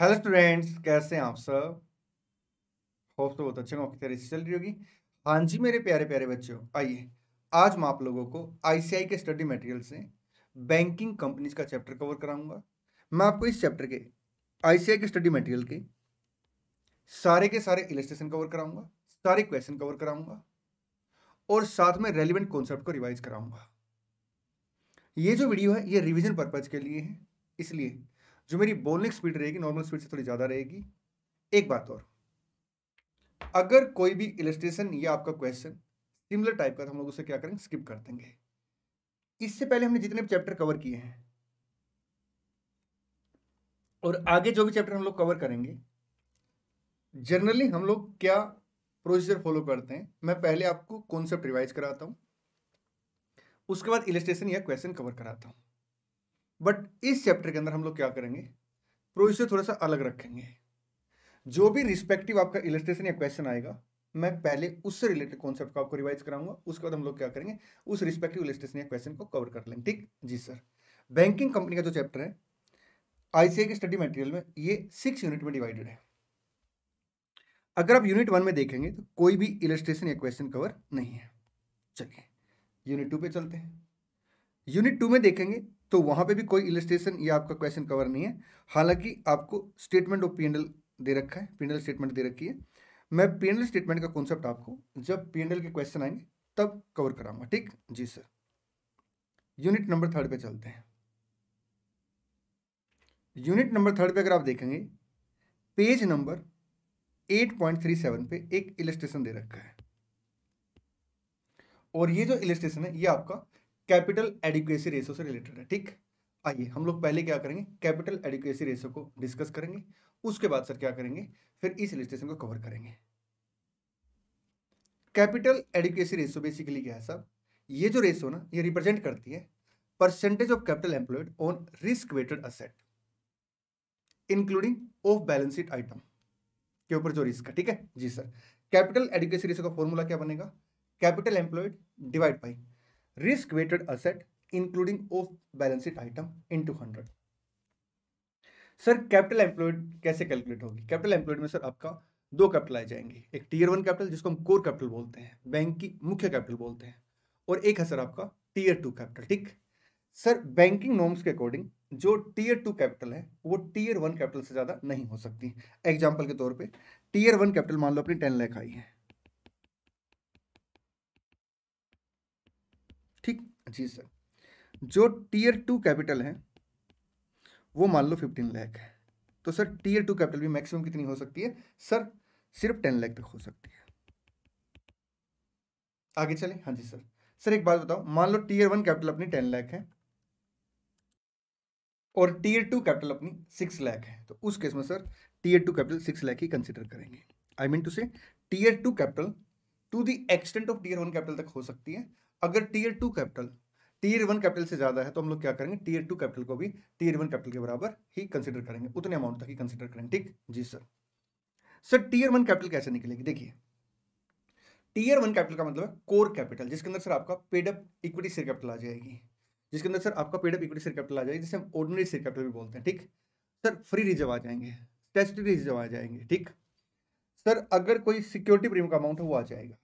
Hello students कैसे हैं आप सब होप तो बहुत अच्छे आपकी तैयारी चल रही होगी हाँ जी मेरे प्यारे प्यारे बच्चों आइए आज मैं आप लोगों को आईसीआई के स्टडी मटेरियल से बैंकिंग कंपनीज का चैप्टर कवर कराऊंगा मैं आपको इस चैप्टर के आईसीआई के स्टडी मटेरियल के सारे के सारे इलेस्ट्रेशन कवर कराऊंगा सारे क्वेश्चन कवर कराऊंगा और साथ में रेलिवेंट कॉन्सेप्ट को रिवाइज कराऊंगा ये जो वीडियो है ये रिविजन पर्पज के लिए है इसलिए जो मेरी बोलने की स्पीड रहेगी नॉर्मल स्पीड से थोड़ी ज़्यादा रहेगी एक बात और अगर कोई भी इलेस्ट्रेशन या आपका क्वेश्चन सिमिलर टाइप का तो हम लोग उसे क्या करेंगे स्किप कर देंगे इससे पहले हमने जितने भी चैप्टर कवर किए हैं और आगे जो भी चैप्टर हम लोग कवर करेंगे जनरली हम लोग क्या प्रोसीजर फॉलो करते हैं मैं पहले आपको कॉन्सेप्ट रिवाइज कराता हूँ उसके बाद इलेस्ट्रेशन या क्वेश्चन कवर कराता हूँ बट इस चैप्टर के अंदर हम लोग क्या करेंगे प्रो थोड़ा सा अलग रखेंगे जो भी रिस्पेक्टिव आपका इलेस्ट्रेशन या क्वेश्चन आएगा मैं पहले उससे रिलेटेड कॉन्सेप्ट को आपको रिवाइज कराऊंगा उसके बाद हम लोग क्या करेंगे उस रिस्पेक्टिव इलेस्ट्रेशन या क्वेश्चन को कवर कर लेंगे ठीक जी सर बैंकिंग कंपनी का जो चैप्टर है आईसीआई के स्टडी मटेरियल में ये सिक्स यूनिट में डिवाइडेड है अगर आप यूनिट वन में देखेंगे तो कोई भी इलेस्ट्रेशन या क्वेश्चन कवर नहीं है चलिए यूनिट टू पे चलते हैं यूनिट टू में देखेंगे तो वहां पे भी कोई इलस्ट्रेशन या आपका क्वेश्चन कवर नहीं है हालांकि आपको स्टेटमेंट ऑफ पीएनएल दे रखा है पीएनएल स्टेटमेंट दे रखी है मैं पीएनएल स्टेटमेंट का कॉन्सेप्ट आपको जब पीएनएल के क्वेश्चन आएंगे तब कवर कराऊंगा ठीक जी सर यूनिट नंबर थर्ड पे चलते हैं यूनिट नंबर थर्ड पे अगर आप देखेंगे पेज नंबर 8.37 पे एक इलस्ट्रेशन दे रखा है और ये जो इलस्ट्रेशन है ये आपका कैपिटल एडिक्वेसी रेशो से रिलेटेड है ठीक आइए हम लोग पहले क्या करेंगे कैपिटल एडिक्वेसी रेशो को डिस्कस करेंगे उसके बाद सर क्या करेंगे फिर इस इलिस्ट्रेशन को कवर करेंगे कैपिटल एडिक्वेसी रेशो बेसिकली क्या है सर ये जो रेशो ना ये रिप्रेजेंट करती है percentage of capital employed on risk weighted asset including off balance sheet item के ऊपर जो रिस्क है ठीक है जी सर कैपिटल एडिक्वेसी रेशो का फॉर्मूला क्या बनेगा capital employed divide by risk weighted asset including off balance sheet item into 100 sir capital employed कैसे कैलकुलेट होगी कैपिटल एम्प्लॉयड में सर आपका दो कैपिटल आ जाएंगे एक टीयर वन कैपिटल जिसको हम कोर कैपिटल बोलते हैं बैंक की मुख्य कैपिटल बोलते हैं और एक है सर आपका टीयर टू कैपिटल ठीक सर बैंकिंग नॉर्म्स के अकॉर्डिंग जो टीयर टू कैपिटल है वो टीयर वन कैपिटल से ज़्यादा नहीं हो सकती एग्जाम्पल के तौर पर टीयर वन कैपिटल मान लो अपनी टेन लैख आई है जी सर जो टीयर टू कैपिटल है वो मान लो फिफ्टीन लैख है तो सर टीयर टू कैपिटल भी मैक्सिमम कितनी हो सकती है सर सिर्फ टेन लैख तक हो सकती है आगे चले हाँ जी सर सर एक बात बताओ मान लो टीयर वन कैपिटल अपनी टेन लैख है और टीयर टू कैपिटल अपनी सिक्स लैख है तो उस केस में sir tier two capital six lakh ही कंसिडर करेंगे आई मीन टू से tier two capital to the extent of tier one capital तक हो सकती है अगर tier two capital tier one capital से ज़्यादा है तो हम लोग क्या करेंगे टीयर टू कैपिटल को भी टीयर वन कैपिटल के बराबर ही कंसिडर करेंगे उतने अमाउंट तक ही कंसिडर करेंगे ठीक जी sir sir tier one capital कैसे निकलेगी देखिए टीयर वन कैपिटल का मतलब है कोर कैपिटल जिसके अंदर सर आपका पेडअप इक्विटी शेयर कैपिटल आ जाएगी जिसके अंदर सर आपका पेडअप इक्विटी शेयर कैपिटल आ जाएगी जिसे हम ऑर्डिनरी शेयर कैपिटल भी बोलते हैं ठीक सर फ्री रिजर्व आ जाएंगे स्टेचुटरी रिजर्व आ जाएंगे ठीक सर अगर कोई सिक्योरिटी प्रीमियम का अमाउंट है वो आ जाएगा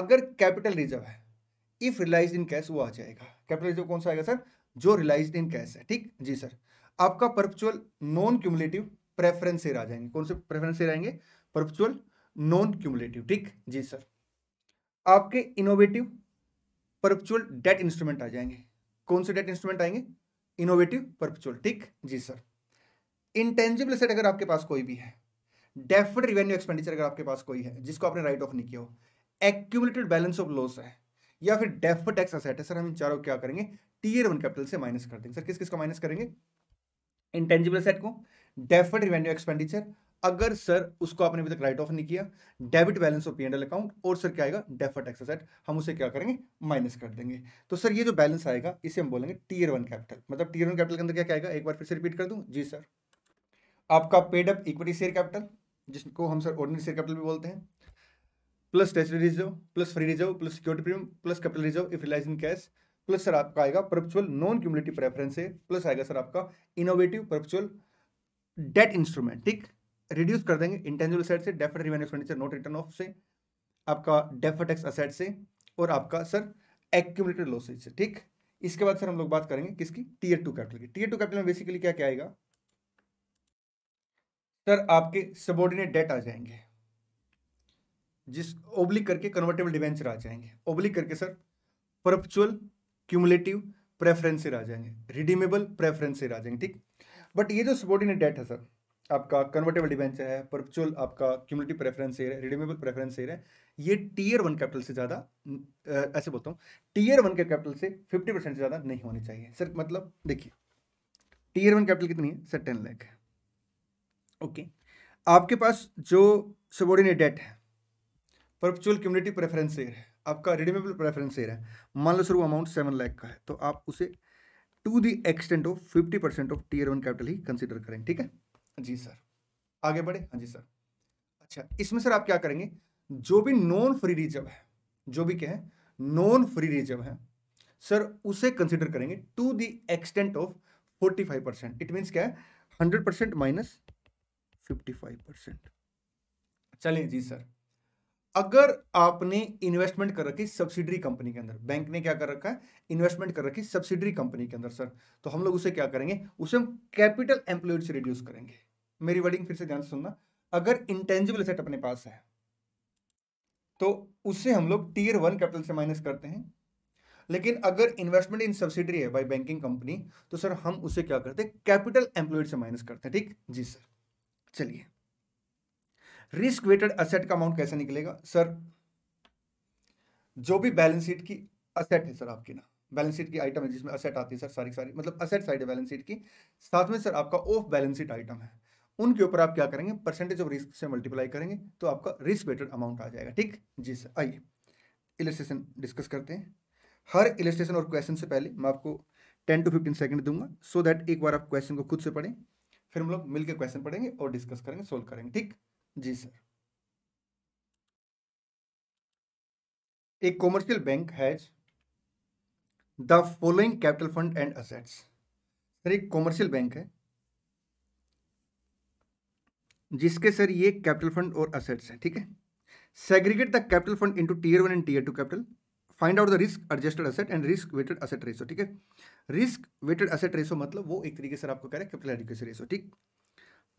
अगर कैपिटल रिजर्व है इफ रिलाइज इन कैश वो आ जाएगा कैपिटलाइजेशन कौन सा आएगा सर जो रिलाइज इन कैश है ठीक जी सर आपका perpetual non cumulative preference share आ जाएंगे कौन से प्रेफरेंस शेयर आएंगे परपचुअल नॉन क्यूमुलेटिव ठीक जी सर आपके इनोवेटिव परपचुअल डेट इंस्ट्रूमेंट आ जाएंगे कौन से डेट इंस्ट्रूमेंट आएंगे इनोवेटिव परपचुअल ठीक जी सर इंटेंजिबल सेट अगर आपके पास कोई भी है डेफर्ड रिवेन्यू एक्सपेंडिचर अगर आपके पास कोई है जिसको आपने राइट ऑफ नहीं किया हो एक्यूमलेटेड बैलेंस ऑफ लॉस है या फिर डेफ टैक्स असेट है सर हम इन चारों को क्या करेंगे टीयर वन कैपिटल से माइनस कर देंगे सर किस किस को माइनस करेंगे इंटेंजिबल सेट को डेफर्ड रिवेन्यू एक्सपेंडिचर अगर सर उसको आपने अभी तक राइट ऑफ नहीं किया debit balance of P and L account और सर क्या आएगा डेफर्ड टैक्स असेट हम उसे क्या करेंगे माइनस कर देंगे तो सर ये जो बैलेंस आएगा इसे हम बोलेंगे टीयर वन कैपिटल मतलब टीयर वन कैपिटल के अंदर क्या क्या आएगा एक बार फिर से रिपीट कर दूँ जी सर आपका paid up equity share capital जिसको हम सर ऑर्डिनरी शेयर कैपिटल भी बोलते हैं plus test reserve plus free reserve plus security premium plus capital reserve if realise in cash plus sir आपका आएगा परपचुअल नॉन क्यूमुलेटिव प्रेफरेंस है plus आएगा sir आपका इनोवेटिव परपचुअल डेट इंस्ट्रूमेंट ठीक reduce कर देंगे इंटेंजिबल सेट से deferred revenue expenditure not written off से आपका डेफर टैक्स असेट से और आपका सर एक्यूमुलेटेड लॉसेज से ठीक इसके बाद सर हम लोग बात करेंगे किसकी टीयर टू कैपिटल की टीयर टू कैपिटल में बेसिकली क्या क्या आएगा सर आपके सबोर्डिनेट डेट आ जाएंगे जिस ओब्लिक करके कन्वर्टेबल डिवेंचर आ जाएंगे ओब्लिक करके सर परपचुअल क्यूमुलेटिव प्रेफरेंस आ जाएंगे रिडीमेबल प्रेफरेंसेर आ जाएंगे ठीक बट ये जो सबॉर्डिनेट डेट है सर आपका कन्वर्टेबल डिवेंचर है परपचुअल आपका क्यूमुलेटिव प्रेफरेंस शेयर है रिडीमेबल प्रेफरेंस शेयर है ये टीयर वन कैपिटल से ज़्यादा ऐसे बोलता हूँ टीयर वन के कैपिटल से फिफ्टी परसेंट से ज़्यादा नहीं होनी चाहिए सर मतलब देखिए टीयर वन कैपिटल कितनी है सर टेन लैख है ओके आपके पास जो सबोर्डिनेट डेट है परपचुअल कम्युनिटी प्रेफरेंस शेयर है आपका रिडीमेबल प्रेफरेंस शेयर है मान लो सर वो अमाउंट सेवन लाख का है तो आप उसे to the extent of fifty percent of tier one capital ही कंसिडर करें ठीक है जी सर आगे बढ़े हाँ जी सर अच्छा इसमें सर आप क्या करेंगे जो भी नॉन फ्री रिजर्व है जो भी क्या है नॉन फ्री रिजर्व है सर उसे कंसिडर करेंगे to the extent of forty five percent it means क्या है hundred percent minus fifty five percent चलिए जी सर अगर आपने इन्वेस्टमेंट कर रखी सब्सिडरी कंपनी के अंदर बैंक ने क्या कर रखा है इन्वेस्टमेंट कर रखी सब्सिडरी कंपनी के अंदर सर तो हम लोग उसे क्या करेंगे उसे हम कैपिटल एम्प्लॉयड से रिड्यूस करेंगे मेरी वर्डिंग फिर से ध्यान से सुनना अगर इंटेंजिबल एसेट अपने पास है तो उससे हम लोग टीयर वन कैपिटल से माइनस करते हैं लेकिन अगर इन्वेस्टमेंट इन सब्सिडरी है बाई बैंकिंग कंपनी तो सर हम उसे क्या करते हैं कैपिटल एम्प्लॉयड से माइनस करते हैं ठीक जी सर चलिए रिस्क वेटेड असेट का अमाउंट कैसे निकलेगा सर जो भी बैलेंस शीट की असेट है सर आपकी ना बैलेंस शीट की आइटम है जिसमें असेट आती है सर सारी सारी मतलब असेट साइड है बैलेंस शीट की साथ में सर आपका ऑफ बैलेंस शीट आइटम है उनके ऊपर आप क्या करेंगे परसेंटेज ऑफ रिस्क से मल्टीप्लाई करेंगे तो आपका रिस्क वेटेड अमाउंट आ जाएगा ठीक जी सर आइए इलेस्ट्रेशन डिस्कस करते हैं हर इलेस्ट्रेशन और क्वेश्चन से पहले मैं आपको टेन टू फिफ्टीन सेकेंड दूंगा सो so दैट एक बार आप क्वेश्चन को खुद से पढ़ें फिर हम लोग मिलकर क्वेश्चन पढ़ेंगे और डिस्कस करेंगे सोल्व करेंगे ठीक जी sir a commercial bank has the following capital fund and assets sir एक कॉमर्शियल बैंक है जिसके सर ये कैपिटल फंड और असेट्स हैं ठीक है segregate the capital fund into tier one and tier two capital find out the risk adjusted asset and risk weighted asset ratio ठीक है रिस्क वेटेड असेट रेसो मतलब वो एक तरीके से आपको कह रहे हैं कैपिटल एडिक्वेसी रेसो ठीक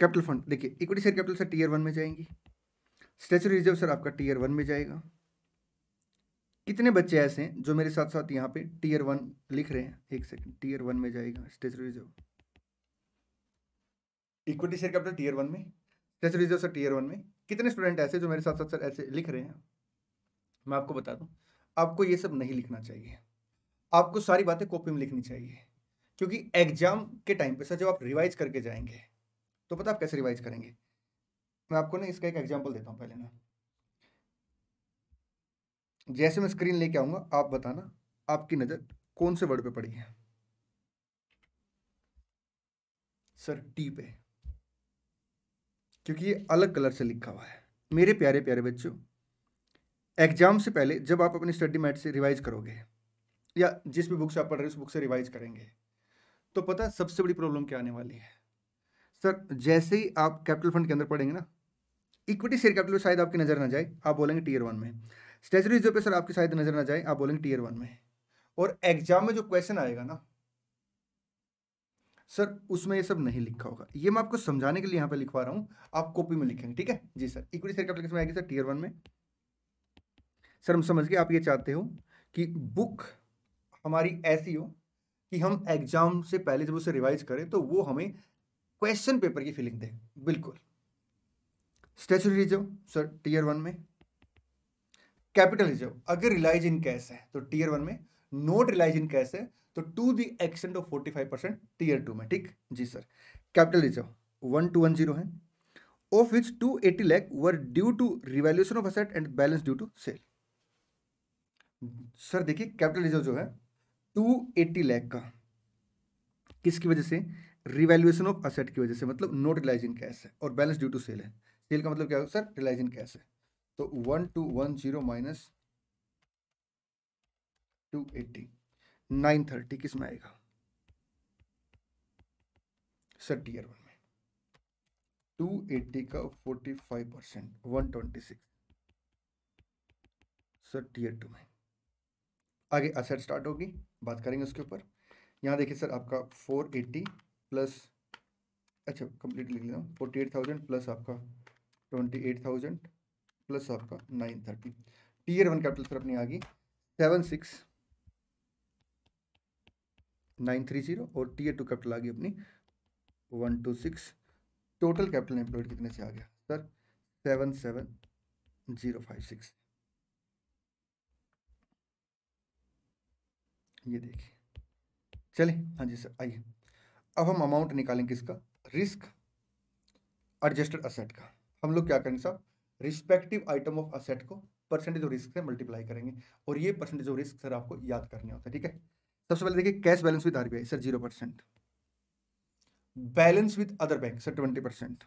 कैपिटल फंड देखिए equity share capital sir tier one में जाएंगी स्टेचुरी रिजर्व सर आपका टीयर वन में जाएगा कितने बच्चे ऐसे हैं जो मेरे साथ साथ यहाँ पे टीयर वन लिख रहे हैं एक सेकंड टीयर वन में जाएगा statutory reserve equity share capital tier one में statutory reserve sir tier one में कितने स्टूडेंट ऐसे जो मेरे साथ साथ सर ऐसे लिख रहे हैं मैं आपको बता दूँ आपको ये सब नहीं लिखना चाहिए आपको सारी बातें कॉपी में लिखनी चाहिए क्योंकि एग्जाम के टाइम पे सर जब आप रिवाइज करके जाएंगे तो पता आप कैसे रिवाइज करेंगे मैं आपको ना इसका एक एग्जाम्पल देता हूँ पहले ना जैसे मैं स्क्रीन लेके आऊंगा आप बताना आपकी नज़र कौन से वर्ड पे पड़ी है सर टी पे क्योंकि ये अलग कलर से लिखा हुआ है मेरे प्यारे प्यारे बच्चों एग्जाम से पहले जब आप अपनी स्टडी मैट से रिवाइज करोगे या जिस भी बुक से आप पढ़ रहे हो उस बुक से रिवाइज करेंगे तो पता है सबसे बड़ी प्रॉब्लम क्या आने वाली है सर जैसे ही आप कैपिटल फंड के अंदर पढ़ेंगे ना इक्विटी शेयर कैपिटल शायद आपकी नज़र ना जाए आप बोलेंगे टीयर वन में स्टेचरी रिजर्व पे सर आपकी शायद नज़र ना जाए आप बोलेंगे टीयर वन में और एग्जाम में जो क्वेश्चन आएगा ना सर उसमें ये सब नहीं लिखा होगा ये मैं आपको समझाने के लिए यहाँ पे लिखवा रहा हूँ आप कॉपी में लिखेंगे ठीक है जी सर इक्विटी शेयर कैपिटल आएगी सर टीयर वन में सर हम समझ गए आप ये चाहते हो कि बुक हमारी ऐसी हो कि हम एग्जाम से पहले जब उसे रिवाइज करें तो वो हमें क्वेश्चन पेपर की फीलिंग दे बिल्कुल statutory reserve sir tier one में कैपिटल रिजर्व अगर रिलाइज इन कैश है तो टीयर वन में नोट रिलाइज इन कैश है तो to the extent of forty five percent tier two में ठीक जी sir capital reserve one two one zero है of which two eighty lakh were due to revaluation of asset and balance due to sale sir देखिए capital reserve जो है to eighty lakh का किसकी वजह से रिवैल्यूएशन ऑफ असेट की वजह से मतलब नॉट रिलाइज इन कैश है और बैलेंस ड्यू टू सेल है सेल का मतलब क्या होगा सर रिलाइज इन कैश है तो one two one zero minus two eighty nine thirty किस में आएगा सर टीयर वन में टू एट्टी का forty five percent one twenty six sir tier two में आगे असेट स्टार्ट होगी बात करेंगे उसके ऊपर यहाँ देखिए सर आपका फोर एट्टी प्लस अच्छा कंप्लीट लिख लेना फोर्टी एट थाउजेंड प्लस आपका ट्वेंटी एट थाउजेंड प्लस आपका nine thirty tier one capital sir अपनी आ गई seven six nine three zero और टीयर टू कैपिटल आ गई अपनी one two six total capital employed कितने से आ गया sir seven seven zero five six ये देखिए चलिए हाँ जी सर आइए अब हम अमाउंट निकालेंगे किसका रिस्क एडजस्टेड असेट का हम लोग क्या करेंगे साहब रिस्पेक्टिव आइटम ऑफ असेट को परसेंटेज ऑफ रिस्क से मल्टीप्लाई करेंगे और ये परसेंटेज ऑफ रिस्क सर आपको याद करने होता है ठीक है सबसे पहले देखिए cash balance with RBI sir zero percent balance with other bank sir twenty percent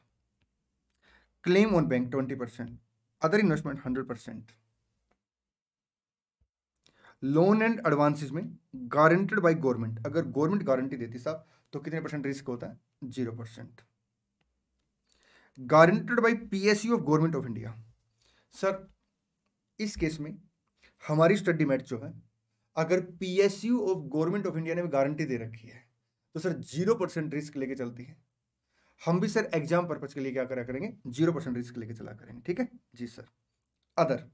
claim on bank twenty percent other investment hundred percent loan and advances में गारंटेड बाय गवर्नमेंट अगर गवर्नमेंट गारंटी देती साहब तो कितने परसेंट रिस्क होता है zero percent guaranteed by PSU of government of India sir इस केस में हमारी स्टडी मैट जो है अगर PSU of government of India ने भी गारंटी दे रखी है तो सर जीरो परसेंट रिस्क लेके चलती है हम भी सर एग्जाम पर्पज के लिए क्या करा करेंगे जीरो परसेंट रिस्क लेके चला करेंगे ठीक है जी सर अदर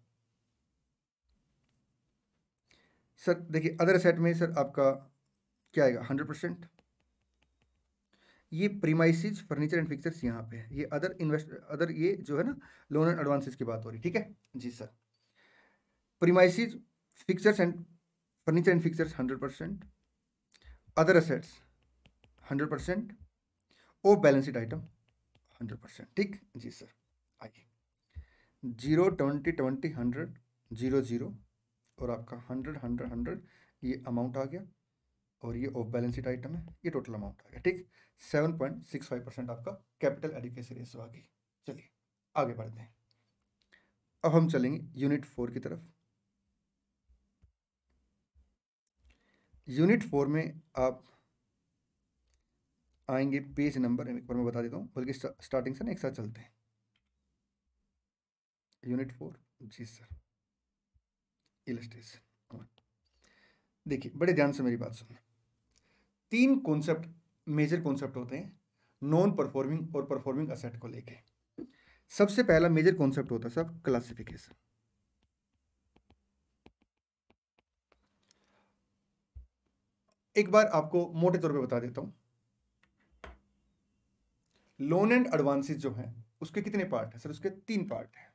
सर देखिए अदर सेट में सर आपका क्या आएगा हंड्रेड परसेंट ये प्रीमाइसिस फर्नीचर एंड फिक्सर्स यहाँ पे है ये अदर इन्वेस्ट अदर ये जो है ना लोन एंड एडवांसेस की बात हो रही ठीक है जी sir premises fixtures and furniture and fixtures hundred percent other assets hundred percent और बैलेंसड आइटम हंड्रेड परसेंट ठीक जी सर आइए zero twenty twenty hundred zero zero और आपका हंड्रेड हंड्रेड हंड्रेड ये अमाउंट आ गया और ये ऑफ बैलेंस शीट आइटम है ये टोटल अमाउंट आ गया ठीक seven point six five percent आपका कैपिटल एडुकेशन रेस आ गई चलिए आगे बढ़ते हैं अब हम चलेंगे यूनिट फोर की तरफ यूनिट फोर में आप आएंगे पेज नंबर एक बार मैं बता देता हूँ बल्कि स्टार्टिंग से ना एक साथ चलते हैं यूनिट फोर जी सर इलस्ट्रेशन देखिए बड़े ध्यान से मेरी बात सुनना तीन कॉन्सेप्ट मेजर कॉन्सेप्ट होते हैं नॉन परफॉर्मिंग और परफॉर्मिंग असेट को लेके सबसे पहला मेजर कॉन्सेप्ट होता है सब क्लासिफिकेशन एक बार आपको मोटे तौर पे बता देता हूं लोन एंड एडवांसेस जो है उसके कितने पार्ट है सर उसके तीन पार्ट है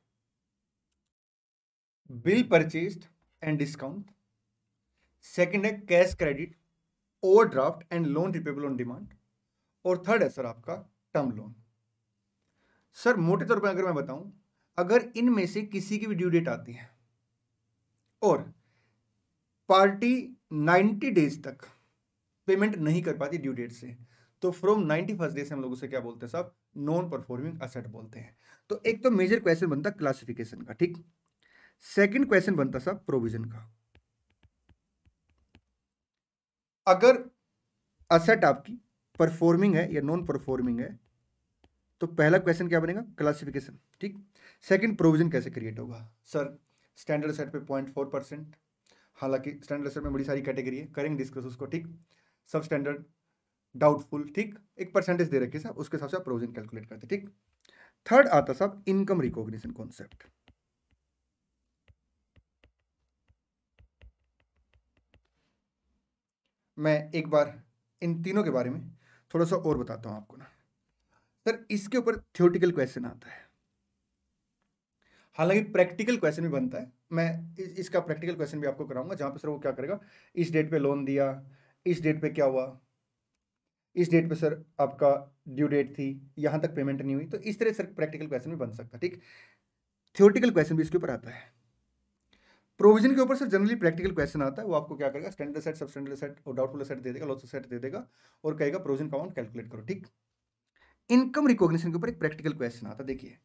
bill purchased and discount second है cash credit overdraft and loan repayable on demand और थर्ड है सर आपका टर्म लोन सर मोटे तौर पर अगर मैं बताऊं अगर इनमें से किसी की भी ड्यू डेट आती है और पार्टी 90 डेज तक पेमेंट नहीं कर पाती ड्यू डेट से तो फ्रॉम नाइन्टी फर्स्ट डेज से हम लोगों से क्या बोलते हैं साहब नॉन परफॉर्मिंग असेट बोलते हैं तो एक तो मेजर क्वेश्चन बनता क्लासिफिकेशन का ठीक सेकंड क्वेश्चन बनता साहब प्रोविजन का अगर असेट आपकी परफॉर्मिंग है या नॉन परफॉर्मिंग है तो पहला क्वेश्चन क्या बनेगा क्लासिफिकेशन ठीक सेकंड प्रोविजन कैसे क्रिएट होगा सर स्टैंडर्ड सेट पे पॉइंट फोर परसेंट हालांकि स्टैंडर्ड सेट में बड़ी सारी कैटेगरी है करेंगे डिस्कस उसको ठीक सब स्टैंडर्ड डाउटफुल ठीक एक परसेंटेज दे रखिए साहब उसके हिसाब से आप प्रोविजन कैलकुलेट करते ठीक थर्ड आता साहब इनकम रिकॉग्निशन कॉन्सेप्ट मैं एक बार इन तीनों के बारे में थोड़ा सा और बताता हूँ आपको ना सर इसके ऊपर थियोटिकल क्वेश्चन आता है हालांकि प्रैक्टिकल क्वेश्चन भी बनता है मैं इसका प्रैक्टिकल क्वेश्चन भी आपको कराऊंगा जहाँ पे सर वो क्या करेगा इस डेट पे लोन दिया इस डेट पे क्या हुआ इस डेट पे सर आपका ड्यू डेट थी यहाँ तक पेमेंट नहीं हुई तो इस तरह सर प्रैक्टिकल क्वेश्चन भी बन सकता ठीक थियोटिकल क्वेश्चन भी इसके ऊपर आता है प्रोविजन के ऊपर सर जनरली प्रैक्टिकल क्वेश्चन आता है वो आपको क्या करेगा standard asset sub standard asset और डाउटफुल सेट दे देगा लॉस सेट दे देगा और कहेगा प्रोविजन का अमाउंट कैलकुलेट करो ठीक इनकम रिकॉग्निशन के ऊपर एक प्रैक्टिकल क्वेश्चन आता है देखिए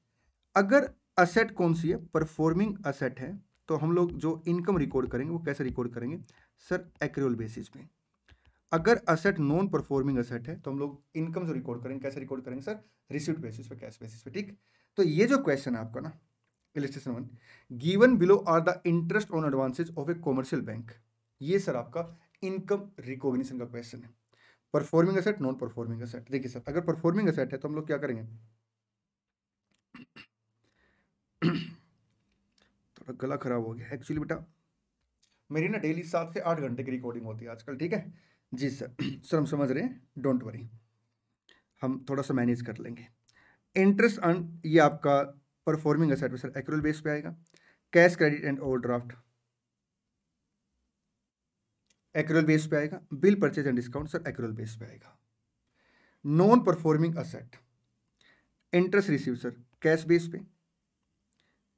अगर असेट कौन सी है परफॉर्मिंग असेट है तो हम लोग जो इनकम रिकॉर्ड करेंगे वो कैसे रिकॉर्ड करेंगे सर एक्रियल बेसिस पे अगर असेट नॉन परफॉर्मिंग असेट है तो हम लोग इनकम जो रिकॉर्ड करेंगे कैसे रिकॉर्ड करेंगे सर रिसिप्ट बेसिस पे कैश बेसिस पे ठीक तो ये जो क्वेश्चन है आपका ना illustration one given below are the interest on advances of a commercial bank ये सर आपका इनकम रिकॉग्निशन का क्वेश्चन है performing asset non performing asset देखिए सर अगर परफॉर्मिंग असेट है तो हम लोग क्या करेंगे थोड़ा गला खराब हो गया एक्चुअली बेटा मेरी ना डेली सात से आठ घंटे की रिकॉर्डिंग होती है आजकल ठीक है जी सर सर हम समझ रहे हैं डोंट वरी हम थोड़ा सा मैनेज कर लेंगे इंटरेस्ट अर्न ये आपका परफॉर्मिंग असेट पे सर एक्रूअल बेस पे आएगा cash credit and overdraft accrual base पे आएगा bill purchase and discount sir एक बेस पे आएगा non performing asset interest receive sir cash base पे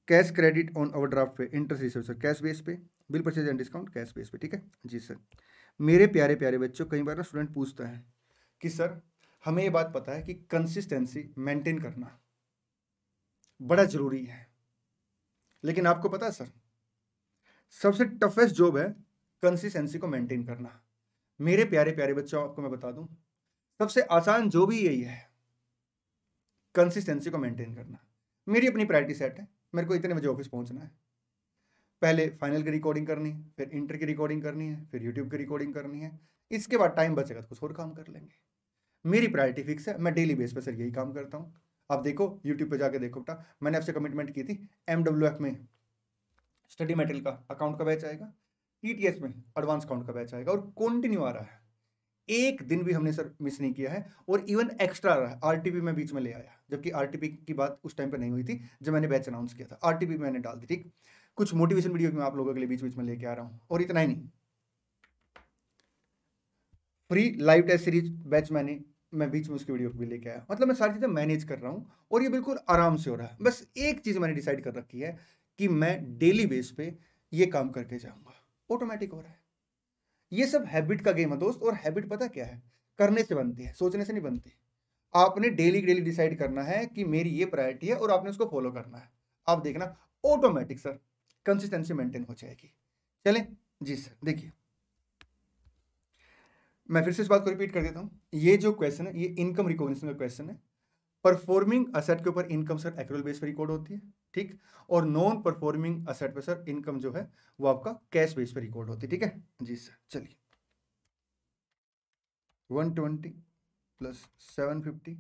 cash credit on overdraft पे interest receive sir cash base पे bill purchase and discount cash base पे ठीक है जी सर मेरे प्यारे प्यारे बच्चों कई बार ना स्टूडेंट पूछता है कि सर हमें ये बात पता है कि कंसिस्टेंसी मेंटेन करना बड़ा ज़रूरी है लेकिन आपको पता है सर सबसे टफेस्ट जॉब है कंसिस्टेंसी को मेंटेन करना मेरे प्यारे प्यारे बच्चों आपको मैं बता दूं सबसे आसान जो भी यही है कंसिस्टेंसी को मेंटेन करना मेरी अपनी प्रायोरिटी सेट है मेरे को इतने बजे ऑफिस पहुंचना है पहले फाइनल की रिकॉर्डिंग करनी है फिर इंटर की रिकॉर्डिंग करनी है फिर यूट्यूब की रिकॉर्डिंग करनी है इसके बाद टाइम बचेगा तो कुछ और काम कर लेंगे मेरी प्रायोरिटी फिक्स है मैं डेली बेस पर सर यही काम करता हूँ आप देखो यूट्यूब पे जाके देखो बेटा मैंने आपसे कमिटमेंट की थी एम में स्टडी मेटेरियल का अकाउंट का बैच आएगा टी में एडवांस अकाउंट का बैच आएगा और कंटिन्यू आ रहा है एक दिन भी हमने सर मिस नहीं किया है और इवन एक्स्ट्रा रहा है आरटीपी में बीच में ले आया जबकि आरटीपी की बात उस टाइम पर नहीं हुई थी जब मैंने बैच अनाउंस किया था आरटीपी मैंने डाल दी ठीक कुछ मोटिवेशन वीडियो मैं आप लोगों के लिए बीच बीच में लेके आ रहा हूँ और इतना ही नहीं free live test series batch मैंने मैं बीच में उसकी वीडियो भी लेके आया मतलब मैं सारी चीज़ें मैनेज कर रहा हूँ और ये बिल्कुल आराम से हो रहा है बस एक चीज़ मैंने डिसाइड कर रखी है कि मैं डेली बेस पे ये काम करके जाऊँगा ऑटोमेटिक हो रहा है ये सब हैबिट का गेम है दोस्त और हैबिट पता क्या है करने से बनती है सोचने से नहीं बनती आपने डेली डेली डिसाइड करना है कि मेरी ये प्रायोरिटी है और आपने उसको फॉलो करना है आप देखना ऑटोमेटिक सर कंसिस्टेंसी मेंटेन हो जाएगी चलें जी सर देखिए मैं फिर से इस बात को रिपीट कर देता हूँ ये जो क्वेश्चन है ये इनकम रिकॉग्निशन का क्वेश्चन है परफॉर्मिंग असेट के ऊपर इनकम सर एक बेस पर रिकॉर्ड होती है ठीक और नॉन परफॉर्मिंग असेट पर सर इनकम जो है वो आपका कैश बेस पर रिकॉर्ड होती है ठीक है जी सर चलिए one twenty plus seven fifty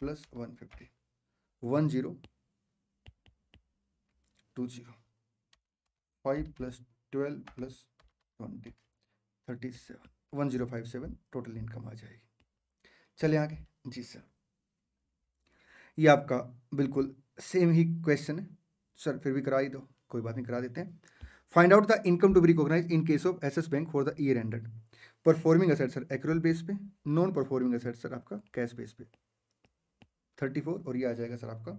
plus one fifty one zero two zero five plus twelve plus twenty thirty seven one zero five seven total income आ जाएगी चले आगे जी सर ये आपका बिल्कुल सेम ही क्वेश्चन है सर फिर भी करा ही दो कोई बात नहीं करा देते हैं find out the income to be recognised in case of S bank for the year ended performing asset sir accrual base पे नॉन परफॉर्मिंग असेट सर आपका कैश बेस पे थर्टी फोर और ये आ जाएगा सर आपका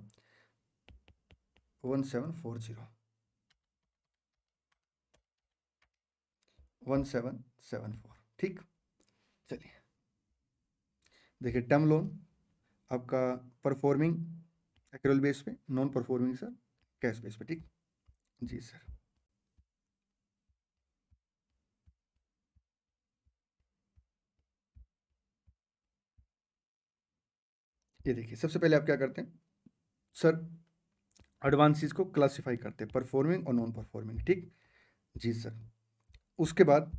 one seven four zero one seven seven four ठीक चलिए देखिए टर्म लोन आपका परफॉर्मिंग एक्रोल बेस पे non performing sir cash base पे ठीक जी सर ये देखिए सबसे पहले आप क्या करते हैं सर एडवांसिस को क्लासिफाई करते हैं परफॉर्मिंग और नॉन परफॉर्मिंग ठीक जी सर उसके बाद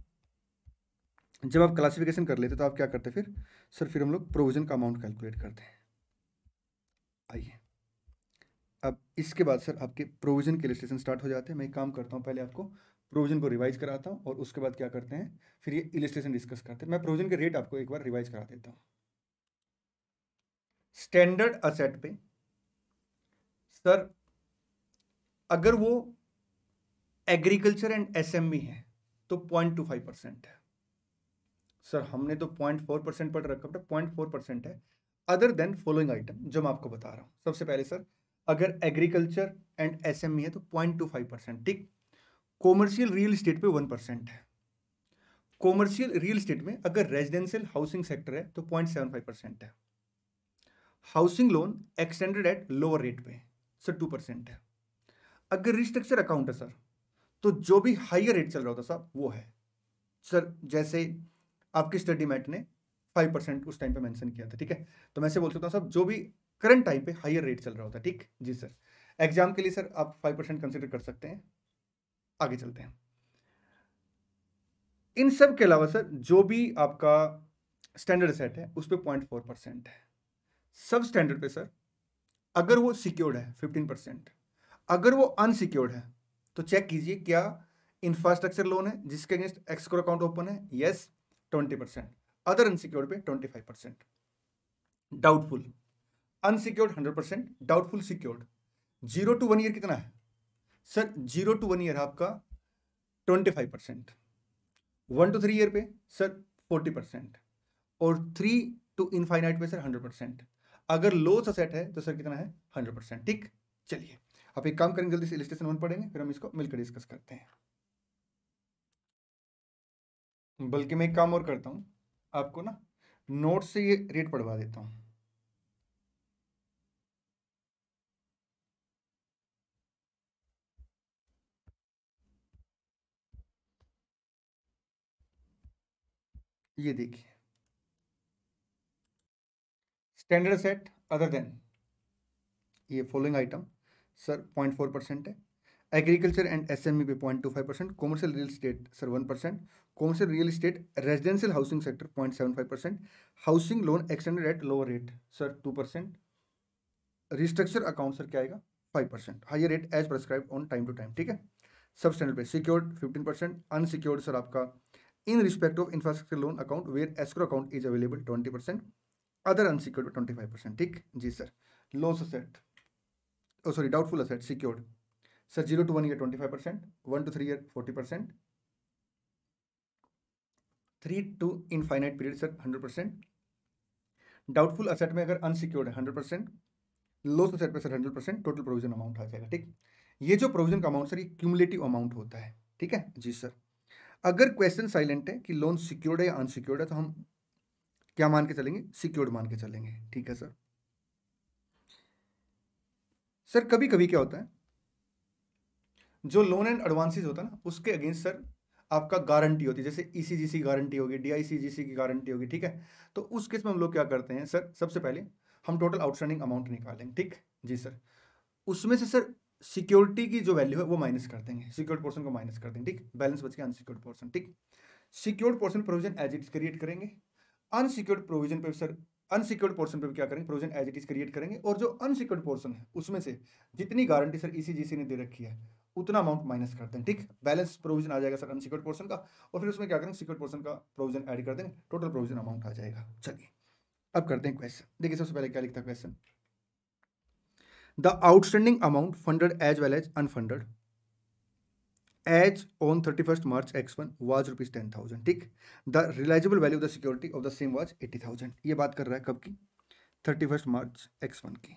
जब आप क्लासिफिकेशन कर लेते तो आप क्या करते फिर सर फिर हम लोग प्रोविज़न का अमाउंट कैलकुलेट करते हैं आइए अब इसके बाद सर आपके प्रोविज़न के लिस्टेशन स्टार्ट हो जाते हैं मैं एक काम करता हूँ पहले आपको प्रोविज़न को रिवाइज कराता हूँ और उसके बाद क्या करते हैं फिर ये इलिस्ट्रेशन डिस्कस करते हैं मैं प्रोविज़न के रेट आपको एक बार रिवाइज करा देता हूँ स्टैंडर्ड असेट पे सर अगर वो एग्रीकल्चर एंड एसएमई है तो पॉइंट टू फाइव परसेंट है सर हमने तो पॉइंट फोर परसेंट पढ़ रखा बट पॉइंट फोर परसेंट है अदर देन फॉलोइंग आइटम जो मैं आपको बता रहा हूँ सबसे पहले सर अगर एग्रीकल्चर एंड एस है तो पॉइंट टू फाइव परसेंट ठीक कॉमर्शियल रियल इस्टेट पे वन परसेंट है कॉमर्शियल रियल इस्टेट में अगर रेजिडेंशियल हाउसिंग सेक्टर है तो पॉइंट सेवन फाइव परसेंट है housing loan extended at lower rate पे सर टू परसेंट है अगर रिस्ट्रक्चर अकाउंट है सर तो जो भी हाइयर रेट चल रहा होता सर वो है सर जैसे आपकी स्टडी मैट ने फाइव परसेंट उस टाइम पे मेंशन किया था ठीक है तो मैं से बोल सकता हूँ सर जो भी करंट टाइम पे हायर रेट चल रहा होता है ठीक जी सर एग्जाम के लिए सर आप फाइव परसेंट कंसिडर कर सकते हैं आगे चलते हैं इन सब के अलावा सर जो भी आपका स्टैंडर्ड सेट है उस पर पॉइंट फोर परसेंट है सब स्टैंडर्ड पे सर अगर वो सिक्योर्ड है फिफ्टीन परसेंट अगर वो अनसिक्योर्ड है तो चेक कीजिए क्या इंफ्रास्ट्रक्चर लोन है जिसके अगेंस्ट एक्सक्रो अकाउंट ओपन है yes yes. Twenty percent other unsecured पे twenty five percent doubtful unsecured hundred percent doubtful secured zero to one year कितना है sir zero to one year आपका twenty five percent one to three year पे sir forty percent और three to infinite पे sir hundred percent अगर लो सा set है तो सर कितना है हंड्रेड परसेंट ठीक चलिए आप एक काम करेंगे जल्दी से इलिस्ट्रेशन वन पढ़ेंगे फिर हम इसको मिलकर डिस्कस करते हैं बल्कि मैं एक काम और करता हूँ आपको ना नोट से ये रेट पढ़वा देता हूँ ये देखिए स्टैंडर्ड सेट अदर देन ये following item sir point four percent है एग्रीकल्चर एंड एसएमई पे point two five percent commercial real estate sir one percent commercial real estate residential housing sector point seven five percent housing loan extended at lower rate sir two percent restructure account sir क्या आएगा five percent higher rate as prescribed on time to time ठीक है sub standard पे secured fifteen percent unsecured sir आपका in respect of infrastructure loan account where escrow account is available twenty percent other unsecured twenty five percent ठीक जी sir loss asset sorry doubtful asset secured sir zero to one year twenty five percent one to three year forty percent three to infinite period sir hundred percent doubtful asset में अगर unsecured है hundred percent loss asset पर sir hundred percent total provision amount आ जाएगा ठीक ये जो provision का अमाउंट सर ये क्यूमुलेटिव अमाउंट होता है ठीक है जी सर अगर क्वेश्चन साइलेंट है कि लोन सिक्योर्ड है या अनसिक्योर्ड है तो हम क्या मान के चलेंगे सिक्योर्ड मान के चलेंगे ठीक है सर सर कभी कभी क्या होता है जो लोन एंड एडवांसेस होता है ना उसके अगेंस्ट सर आपका गारंटी होती है जैसे ई e ईसीजीसी गारंटी होगी डीआईसीजीसी की गारंटी होगी ठीक है तो उस केस में हम लोग क्या करते हैं सर सबसे पहले हम टोटल आउटस्टैंडिंग अमाउंट निकालेंगे ठीक जी सर उसमें से सर सिक्योरिटी की जो वैल्यू है वो माइनस कर देंगे सिक्योर्ड पोर्सन को माइनस कर देंगे ठीक बैलेंस बच गया अनसिक्योर्ड पोर्सन ठीक secured portion provision as it create करेंगे अनसिक्योर्ड प्रोविजन पर सर अनसिक्योर्ड पोर्सन पर क्या करेंगे provision as it is create करेंगे और जो अनसिक्योर्ड पोर्सन है उसमें से जितनी गारंटी सर ई e ने दे रखी है उतना अमाउंट माइनस कर दें ठीक बैलेंस प्रोविजन आ जाएगा सर अनसिक्योर्ड पोर्सन का और फिर उसमें क्या करें सिक्योर्ड पोर्सन का प्रोविजन ऐड कर देंगे टोटल प्रोविजन अमाउंट आ जाएगा चलिए अब करते हैं क्वेश्चन देखिए सबसे पहले क्या लिखता है question the outstanding amount funded as well as unfunded as on thirty first March X one was rupees ten thousand ठीक the realisable value of the security of the same was eighty thousand ये बात कर रहा है कब की thirty first March X one की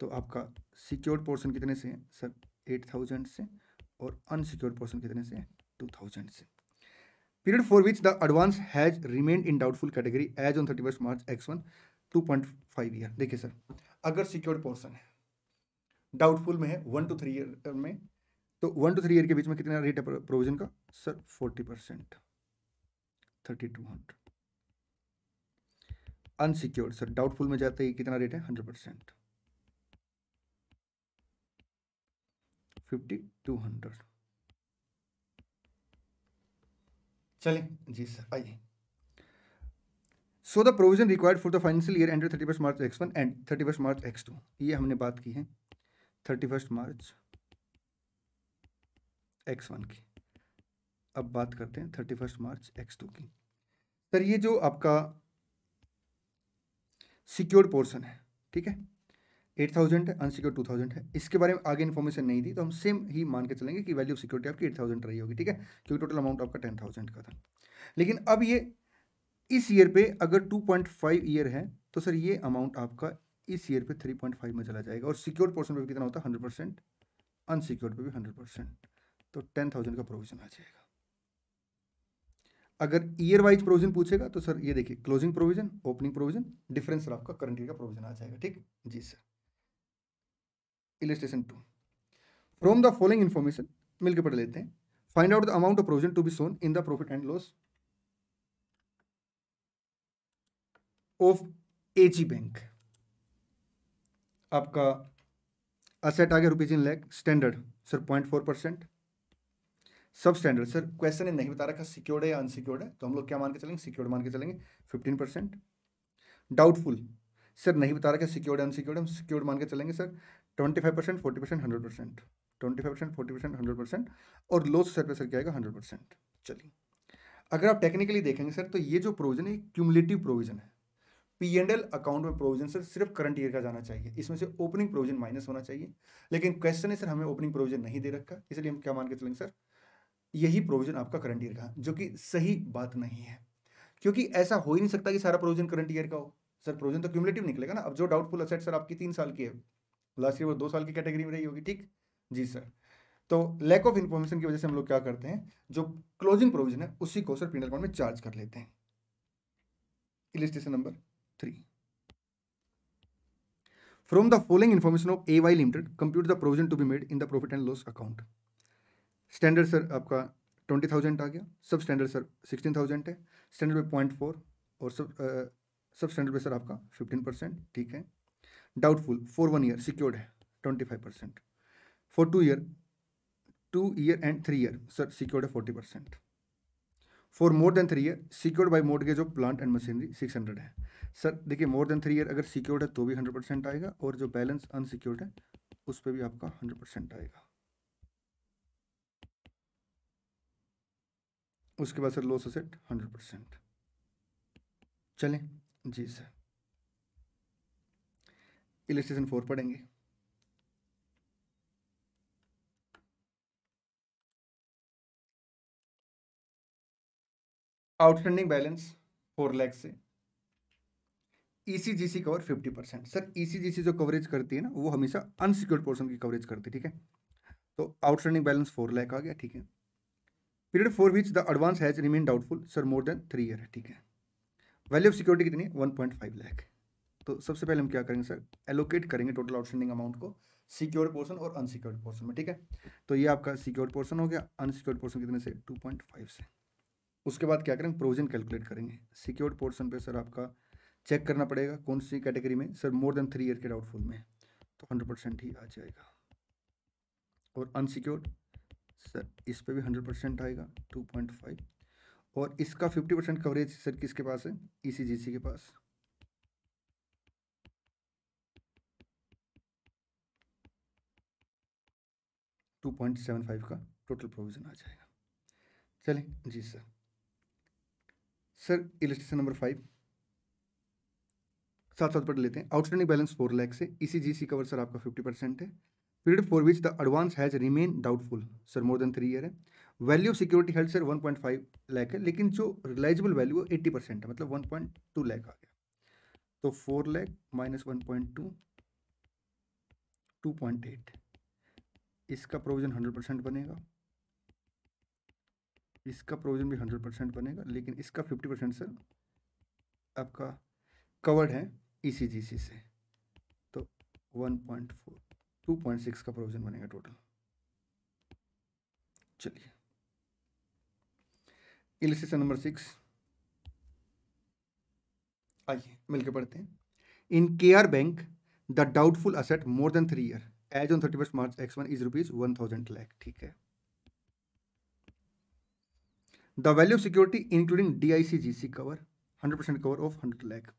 तो आपका सिक्योर्ड पोर्सन कितने से है सर एट थाउजेंड से और अनसिक्योर्ड पोर्सन कितने से टू थाउजेंड से period for which the advance has remain in doubtful category as on thirty first March X one two point five year देखिए सर अगर सिक्योर्ड पोर्सन है doubtful में है वन टू थ्री ईयर में तो one to three year के बीच में कितना रेट है प्रोविजन का sir forty percent thirty to hundred unsecured sir doubtful में जाते ही कितना रेट है hundred percent fifty to hundred चलें जी सर आइए so the provision required for the financial year end thirty first March X one and thirty first March X two ये हमने बात की है thirty first March X one की अब बात करते हैं thirty first March X two की सर ये जो आपका सिक्योर्ड पोर्शन है ठीक है एट थाउजेंड है अनसिक्योर टू थाउजेंड है इसके बारे में आगे इन्फॉर्मेशन नहीं दी तो हम सेम ही मान के चलेंगे कि वैल्यू ऑफ सिक्योरिटी आपकी एट थाउजेंड रही होगी ठीक है क्योंकि टोटल अमाउंट आपका टेन थाउजेंड का था लेकिन अब ये इस ईयर पे अगर टू पॉइंट फाइव ईयर है तो सर ये अमाउंट आपका इस ईयर पे थ्री पॉइंट फाइव में चला जाएगा और सिक्योर्ड पोर्सन पर भी कितना होता है हंड्रेड परसेंट अनसिक्योर्ड पर भी हंड्रेड परसेंट तो टेन थाउजेंड का प्रोविजन आ जाएगा अगर ईयर वाइज प्रोविजन पूछेगा तो सर ये देखिए closing provision opening provision difference आपका करंट ईयर का प्रोविजन आ जाएगा ठीक जी sir illustration two from the following information मिलकर पढ़ लेते हैं find out the amount of provision to be shown in the profit and loss of AG bank आपका असेट आ गया rupees in lakh standard sir point four percent sub standard sir question ने नहीं बता रखा सिक्योर्ड है या अनसिक्योर्ड है तो हम लोग क्या मान के चलेंगे सिक्योर्ड मान के चलेंगे फिफ्टीन परसेंट डाउटफुल सर नहीं बता रखा सिक्योर्ड है अनसिक्योर्ड हम सिक्योर्ड मान के चलेंगे sir twenty five percent forty percent hundred percent twenty five percent forty percent hundred percent और लो से सरफेस क्या आएगा हंड्रेड परसेंट चलिए अगर आप टेक्निकली देखेंगे सर तो ये जो प्रोविजन है क्यूमलेटिव प्रोविजन है पी एंड एल अकाउंट में प्रोविजन सर सिर्फ करंट ईयर का जाना चाहिए इसमें से ओपनिंग प्रोविजन माइनस होना चाहिए लेकिन क्वेश्चन है सर हमें ओपनिंग प्रोविजन नहीं दे रखा इसलिए हम क्या मान के चलेंगे सर यही प्रोविजन आपका करंट ईयर का जो कि सही बात नहीं है क्योंकि ऐसा हो ही नहीं सकता कि सारा प्रोविजन करंट ईयर का हो सर प्रोविजन तो क्यूमलेटिव निकलेगा ना अब जो डाउटफुल असेट सर आपकी तीन साल की है लास्ट ईयर वो दो साल की कैटेगरी में रही होगी ठीक जी सर तो लैक ऑफ इन्फॉर्मेशन की वजह से हम लोग क्या करते हैं जो क्लोजिंग प्रोविजन है उसी को सर पिनल अकाउंट में चार्ज कर लेते हैं illustration number three from the following information of A Y limited compute the provision to be made in the profit and loss account standard sir आपका twenty thousand आ गया sub standard sir sixteen thousand है standard पे point four और sub सब standard पे sir आपका fifteen percent ठीक है doubtful for one year secured है twenty five percent for two year two year and three year sir secured है forty percent for more than three year secured by mortgage of plant and machinery six hundred है sir देखिए more than three year अगर secured है तो भी hundred percent आएगा और जो बैलेंस अनसिक्योर्ड है उस पर भी आपका हंड्रेड परसेंट आएगा उसके बाद sir loss asset hundred percent चलें जी सर इलेस्टेशन फोर पढ़ेंगे आउटस्टैंडिंग बैलेंस फोर लैख से ECGC cover fifty percent sir ECGC e जो कवरेज करती है ना वो हमेशा अनसिक्योर्ड पोर्शन की कवरेज करती है ठीक है तो आउटस्टैंडिंग बैलेंस फोर लैख आ गया ठीक है period for which the advance has remain doubtful sir more than three year है ठीक है वैल्यू ऑफ सिक्योरिटी कितनी है वन पॉइंट फाइव लैख तो सबसे पहले हम क्या करेंगे सर एलोकेट करेंगे टोटल आउटस्टैंडिंग अमाउंट को सिक्योर्ड पोर्सन और अनसिक्योर्ड पोर्सन में ठीक है तो ये आपका सिक्योर्ड पोर्सन हो गया अनसिक्योर्ड पोर्सन कितने से टू पॉइंट फाइव से उसके बाद क्या करेंगे प्रोविजन कैलकुलेट करेंगे सिक्योर्ड पोर्सन पे सर आपका चेक करना पड़ेगा कौन सी कैटेगरी में sir more than three year के डाउटफुल में तो हंड्रेड परसेंट ही आ जाएगा और अनसिक्योर्ड सर इस पर भी हंड्रेड परसेंट आएगा टू पॉइंट फाइव और इसका फिफ्टी परसेंट कवरेज सर किसके पास है ई e के पास टू पॉइंट सेवन फाइव का टोटल प्रोविज़न आ जाएगा चलें जी sir sir illustration number five साथ साथ पढ़ लेते हैं आउटस्टैंडिंग बैलेंस फोर लैख से ईसीजीसी कवर सर आपका फिफ्टी परसेंट है period for which the advance has remain doubtful sir more than three year है value of security held sir one point five lakh है लेकिन जो रिलाइजेबल वैल्यू एट्टी परसेंट है मतलब one point two lakh आ गया तो four lakh minus one point two two point eight इसका प्रोविज़न हंड्रेड परसेंट बनेगा इसका प्रोविज़न भी हंड्रेड परसेंट बनेगा लेकिन इसका फिफ्टी परसेंट सर आपका कवर्ड है ईसीजीसी e से तो one point four two point six का प्रोविज़न बनेगा टोटल चलिए इलेक्ट्रेशन नंबर सिक्स आइए मिलकर पढ़ते हैं in K R bank the doubtful asset more than three year as on thirty first March X one is rupees one thousand lakh ठीक है the value of security including D I C G C cover hundred percent cover of hundred lakh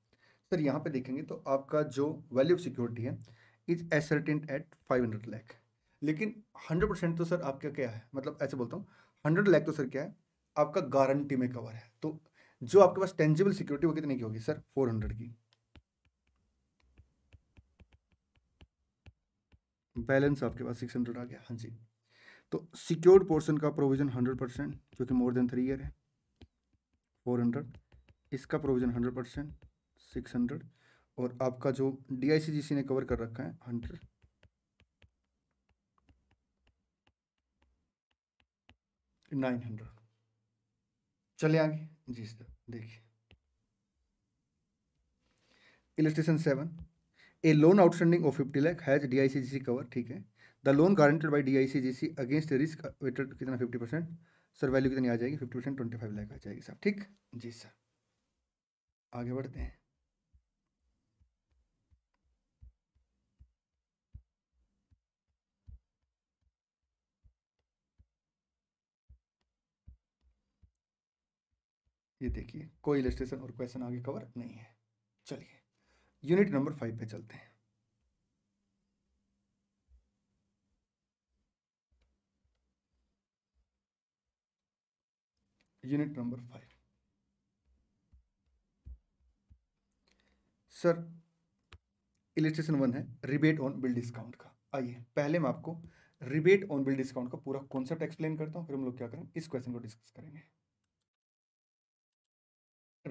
sir यहाँ पे देखेंगे तो आपका जो value of security है is ascertained at five hundred lakh लेकिन हंड्रेड परसेंट तो सर आपका क्या है मतलब ऐसे बोलता हूँ हंड्रेड लैख तो सर क्या है आपका गारंटी में कवर है तो जो आपके पास टेंजिबल सिक्योरिटी वो कितनी की होगी सर फोर हंड्रेड की बैलेंस आपके पास सिक्स हंड्रेड आ गया हाँ जी तो सिक्योर्ड पोर्शन का प्रोविज़न हंड्रेड परसेंट जो कि मोर देन थ्री ईयर है फोर हंड्रेड इसका provision hundred percent six hundred और आपका जो डी आई सी जी सी ने कवर कर रखा है हंड्रेड नाइन हंड्रेड चले आगे जी सर देखिए illustration seven a loan outstanding of fifty lakh has D I C G C cover ठीक है the loan guaranteed by D I C G C against risk weighted कितना फिफ्टी परसेंट सर वैल्यू कितनी आ जाएगी fifty percent twenty five lakh आ जाएगी sir ठीक जी सर आगे बढ़ते हैं ये देखिए कोई इलेस्ट्रेशन और क्वेश्चन आगे कवर नहीं है चलिए यूनिट नंबर फाइव पे चलते हैं unit number five sir illustration one है रिबेट ऑन बिल डिस्काउंट का आइए पहले मैं आपको रिबेट ऑन बिल डिस्काउंट का पूरा कॉन्सेप्ट एक्सप्लेन करता हूं फिर हम लोग क्या करें इस क्वेश्चन को डिस्कस करेंगे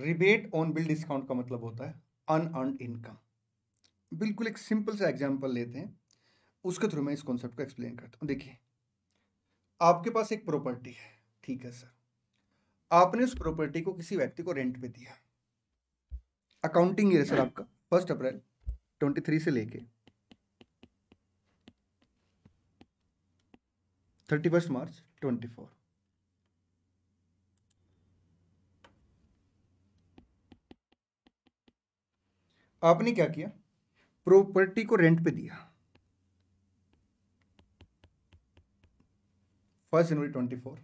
रिबेट ऑन बिल डिस्काउंट का मतलब होता है अनअर्न इनकम बिल्कुल एक सिंपल सा एग्जाम्पल लेते हैं उसके थ्रू मैं इस कॉन्सेप्ट को एक्सप्लेन करता हूँ देखिए आपके पास एक प्रॉपर्टी है ठीक है सर आपने उस प्रॉपर्टी को किसी व्यक्ति को रेंट पे दिया अकाउंटिंग ईयर सर आपका फर्स्ट अप्रैल ट्वेंटी थ्री से लेके thirty first March twenty four आपने क्या किया प्रॉपर्टी को रेंट पे दिया first January twenty four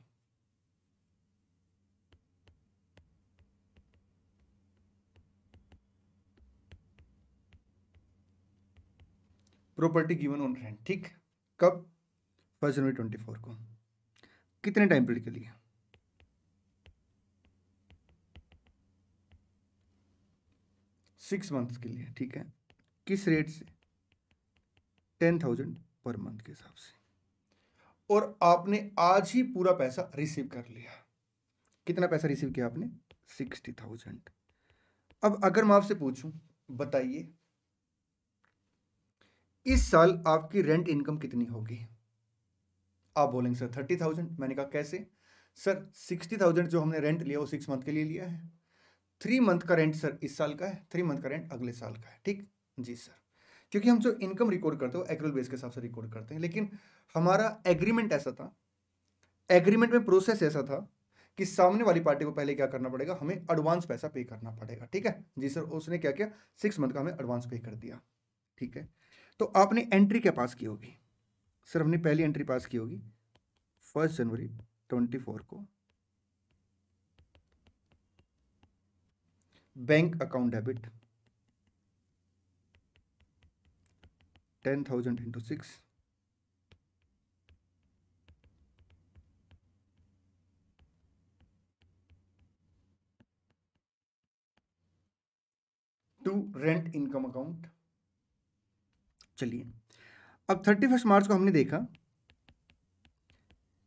property given on rent ठीक कब फर्स्ट जनवरी ट्वेंटी फोर को कितने टाइम पीरियड के लिए सिक्स मंथ्स के लिए ठीक है किस रेट से टेन थाउजेंड पर मंथ के हिसाब से और आपने आज ही पूरा पैसा रिसीव कर लिया कितना पैसा रिसीव किया आपने सिक्सटी थाउजेंड अब अगर मैं आपसे पूछूं बताइए इस साल आपकी रेंट इनकम कितनी होगी आप बोलेंगे सर थर्टी थाउजेंड मैंने कहा कैसे सर सिक्सटी थाउजेंड जो हमने रेंट लिया वो सिक्स मंथ के लिए लिया है थ्री मंथ का रेंट सर इस साल का है थ्री मंथ का रेंट अगले साल का है ठीक जी सर क्योंकि हम जो इनकम रिकॉर्ड करते हैं एक्रुअल बेस के हिसाब से रिकॉर्ड करते हैं लेकिन हमारा एग्रीमेंट ऐसा था एग्रीमेंट में प्रोसेस ऐसा था कि सामने वाली पार्टी को पहले क्या करना पड़ेगा हमें एडवांस पैसा पे करना पड़ेगा ठीक है जी सर उसने क्या किया सिक्स मंथ का हमें एडवांस पे कर दिया ठीक है तो आपने एंट्री क्या पास की होगी सर हमने पहली एंट्री पास की होगी फर्स्ट जनवरी ट्वेंटी फोर को bank account debit ten thousand into six two rent income account चलिए अब थर्टी फर्स्ट मार्च को हमने देखा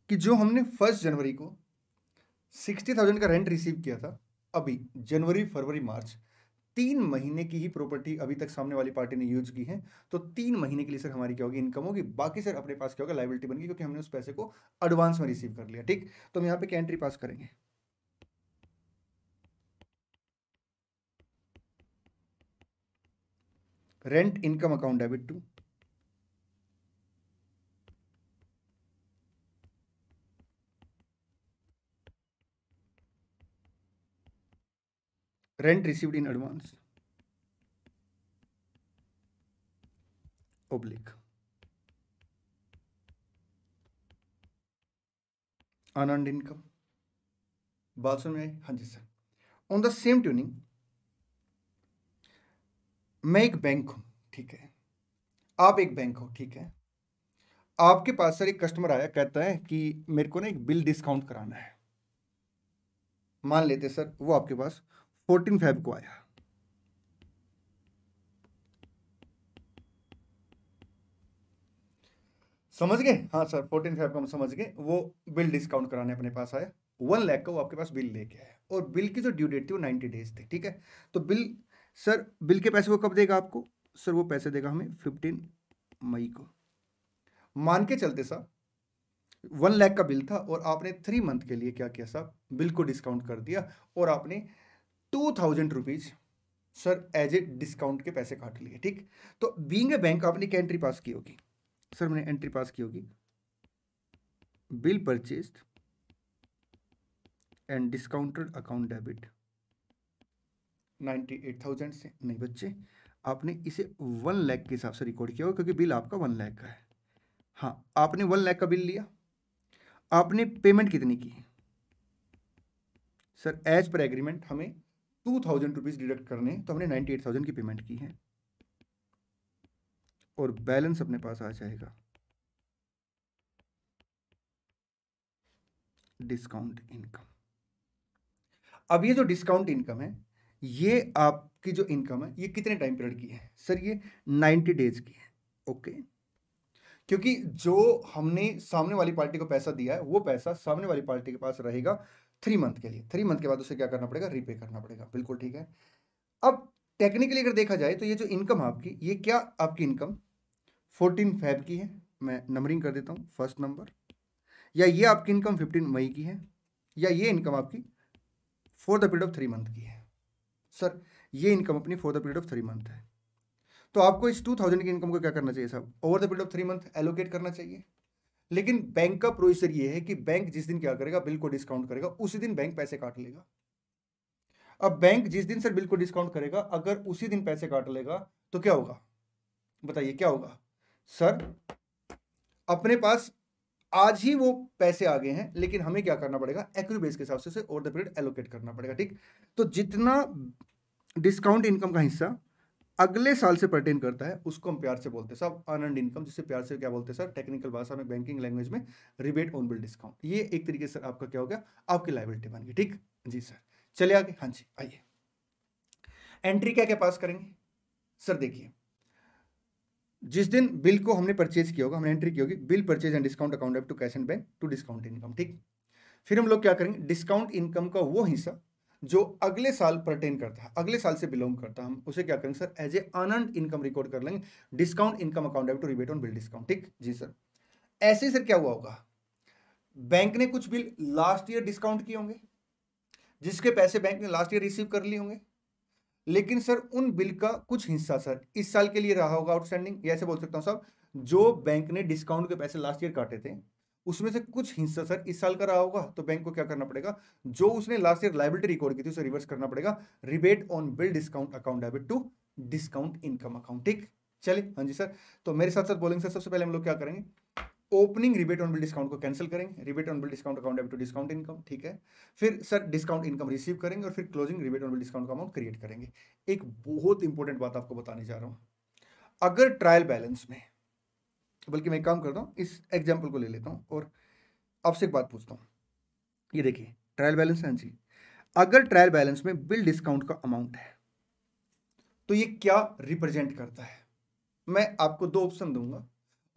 कि जो हमने फर्स्ट जनवरी को सिक्सटी थाउजेंड का रेंट रिसीव किया था अभी जनवरी फरवरी मार्च तीन महीने की ही प्रॉपर्टी अभी तक सामने वाली पार्टी ने यूज की है तो तीन महीने के लिए सर हमारी क्या होगी इनकम होगी बाकी सर अपने पास क्या होगा लाइबिलिटी बनेगी क्योंकि हमने उस पैसे को एडवांस में रिसीव कर लिया ठीक तो हम यहाँ पे क्या एंट्री पास करेंगे rent income account debit to rent received in advance oblique unearned income बात सुन में हाँ जी sir on the same tuning मैं एक बैंक हूँ ठीक है आप एक बैंक हो ठीक है आपके पास सर एक कस्टमर आया कहता है कि मेरे को ना एक बिल डिस्काउंट कराना है मान लेते सर वो आपके पास फोर्टीन फेब को आया समझ गए हाँ सर फोर्टीन फेब को हम समझ गए वो बिल डिस्काउंट कराने अपने पास आया वन लैख का वो आपके पास बिल लेके आया और बिल की जो ड्यू डेट थी वो नाइन्टी डेज थी ठीक है तो बिल सर बिल के पैसे वो कब देगा आपको सर वो पैसे देगा हमें फिफ्टीन मई को मान के चलते सर वन लैख का बिल था और आपने थ्री मंथ के लिए क्या किया साहब बिल को डिस्काउंट कर दिया और आपने two thousand rupees sir as a discount के पैसे काट लिए ठीक तो बींग ए बैंक आपने क्या एंट्री पास की होगी सर मैंने एंट्री पास की होगी bill purchase and discounted account debit ninety eight thousand से नहीं बच्चे आपने इसे वन लैख के हिसाब से रिकॉर्ड किया होगा क्योंकि बिल आपका वन लैख का है हाँ आपने वन लैख का बिल लिया आपने पेमेंट कितनी की सर एज पर एग्रीमेंट हमें टू थाउजेंड रुपीज़ डिडक्ट करने तो हमने नाइन्टी एट थाउजेंड की पेमेंट की है और बैलेंस अपने पास आ जाएगा डिस्काउंट इनकम अब ये जो डिस्काउंट इनकम है ये आपकी जो इनकम है ये कितने टाइम पीरियड की है सर ये नाइन्टी डेज की है ओके क्योंकि जो हमने सामने वाली पार्टी को पैसा दिया है वो पैसा सामने वाली पार्टी के पास रहेगा थ्री मंथ के लिए थ्री मंथ के बाद उसे क्या करना पड़ेगा रीपे करना पड़ेगा बिल्कुल ठीक है अब टेक्निकली अगर देखा जाए तो ये जो इनकम आपकी ये क्या आपकी इनकम फोर्टीन फैब की है मैं नंबरिंग कर देता हूँ फर्स्ट नंबर या ये आपकी इनकम फिफ्टीन मई की है या ये इनकम आपकी for the period of three month की है सर ये इनकम अपनी for the period of three month है तो आपको इस टू थाउजेंड की इनकम को क्या करना चाहिए साहब over the period of three month allocate करना चाहिए लेकिन बैंक का प्रोसीजर ये है कि बैंक जिस दिन क्या करेगा बिल को डिस्काउंट करेगा उसी दिन बैंक पैसे काट लेगा अब बैंक जिस दिन सर बिल को डिस्काउंट करेगा अगर उसी दिन पैसे काट लेगा तो क्या होगा बताइए क्या होगा सर अपने पास आज ही वो पैसे आ गए हैं लेकिन हमें क्या करना पड़ेगा एक्यू बेस के हिसाब से ओवर द पीरियड एलोकेट करना पड़ेगा ठीक तो जितना डिस्काउंट इनकम का हिस्सा अगले साल से पर्टेन करता है उसको हम प्यार से बोलते हैं सब अन एंड इनकम जिसे प्यार से क्या बोलते हैं सर टेक्निकल भाषा में बैंकिंग लैंग्वेज में रिबेट ऑन बिल डिस्काउंट ये एक तरीके से आपका क्या हो गया आपकी लाइबिलिटी बन गई ठीक जी सर चले आगे हाँ जी आइए एंट्री क्या क्या पास करेंगे सर देखिए जिस दिन बिल को हमने परचेज किया होगा हमने एंट्री की होगी bill purchase and discount account to cash and bank to discount income ठीक फिर हम लोग क्या करेंगे डिस्काउंट इनकम का वो हिस्सा जो अगले साल परटेन करता है अगले साल से बिलोंग करता है हम उसे क्या करेंगे sir as a unearned income record कर लेंगे discount income account to rebate on bill discount ठीक जी सर ऐसे सर क्या हुआ होगा बैंक ने कुछ बिल लास्ट ईयर डिस्काउंट किए होंगे जिसके पैसे बैंक ने लास्ट ईयर रिसीव कर लिए होंगे लेकिन सर उन बिल का कुछ हिस्सा सर इस साल के लिए रहा होगा आउटस्टैंडिंग ऐसे बोल सकता हूँ साहब जो बैंक ने डिस्काउंट के पैसे लास्ट ईयर काटे थे उसमें से कुछ हिस्सा सर इस साल का रहा होगा तो बैंक को क्या करना पड़ेगा जो उसने लास्ट ईयर लाइबिलिटी रिकॉर्ड की थी उसे रिवर्स करना पड़ेगा rebate on bill discount account debit to discount income account ठीक चलिए हाँ जी सर तो मेरे साथ साथ बोलेंगे सर सबसे पहले हम लोग क्या करेंगे opening rebate on bill discount को कैंसिल करेंगे rebate on bill discount account debit to discount income ठीक है फिर सर डिस्काउंट इनकम रिसीव करेंगे और फिर closing rebate on bill discount का क्रिएट करेंगे एक बहुत इंपॉर्टेंट बात आपको बताने जा रहा हूँ अगर ट्रायल बैलेंस में तो बल्कि मैं काम करता हूँ इस एग्जाम्पल को ले लेता हूँ और आपसे एक बात पूछता हूँ ये देखिए ट्रायल बैलेंस एन जी अगर ट्रायल बैलेंस में बिल डिस्काउंट का अमाउंट है तो ये क्या रिप्रेजेंट करता है मैं आपको दो ऑप्शन दूंगा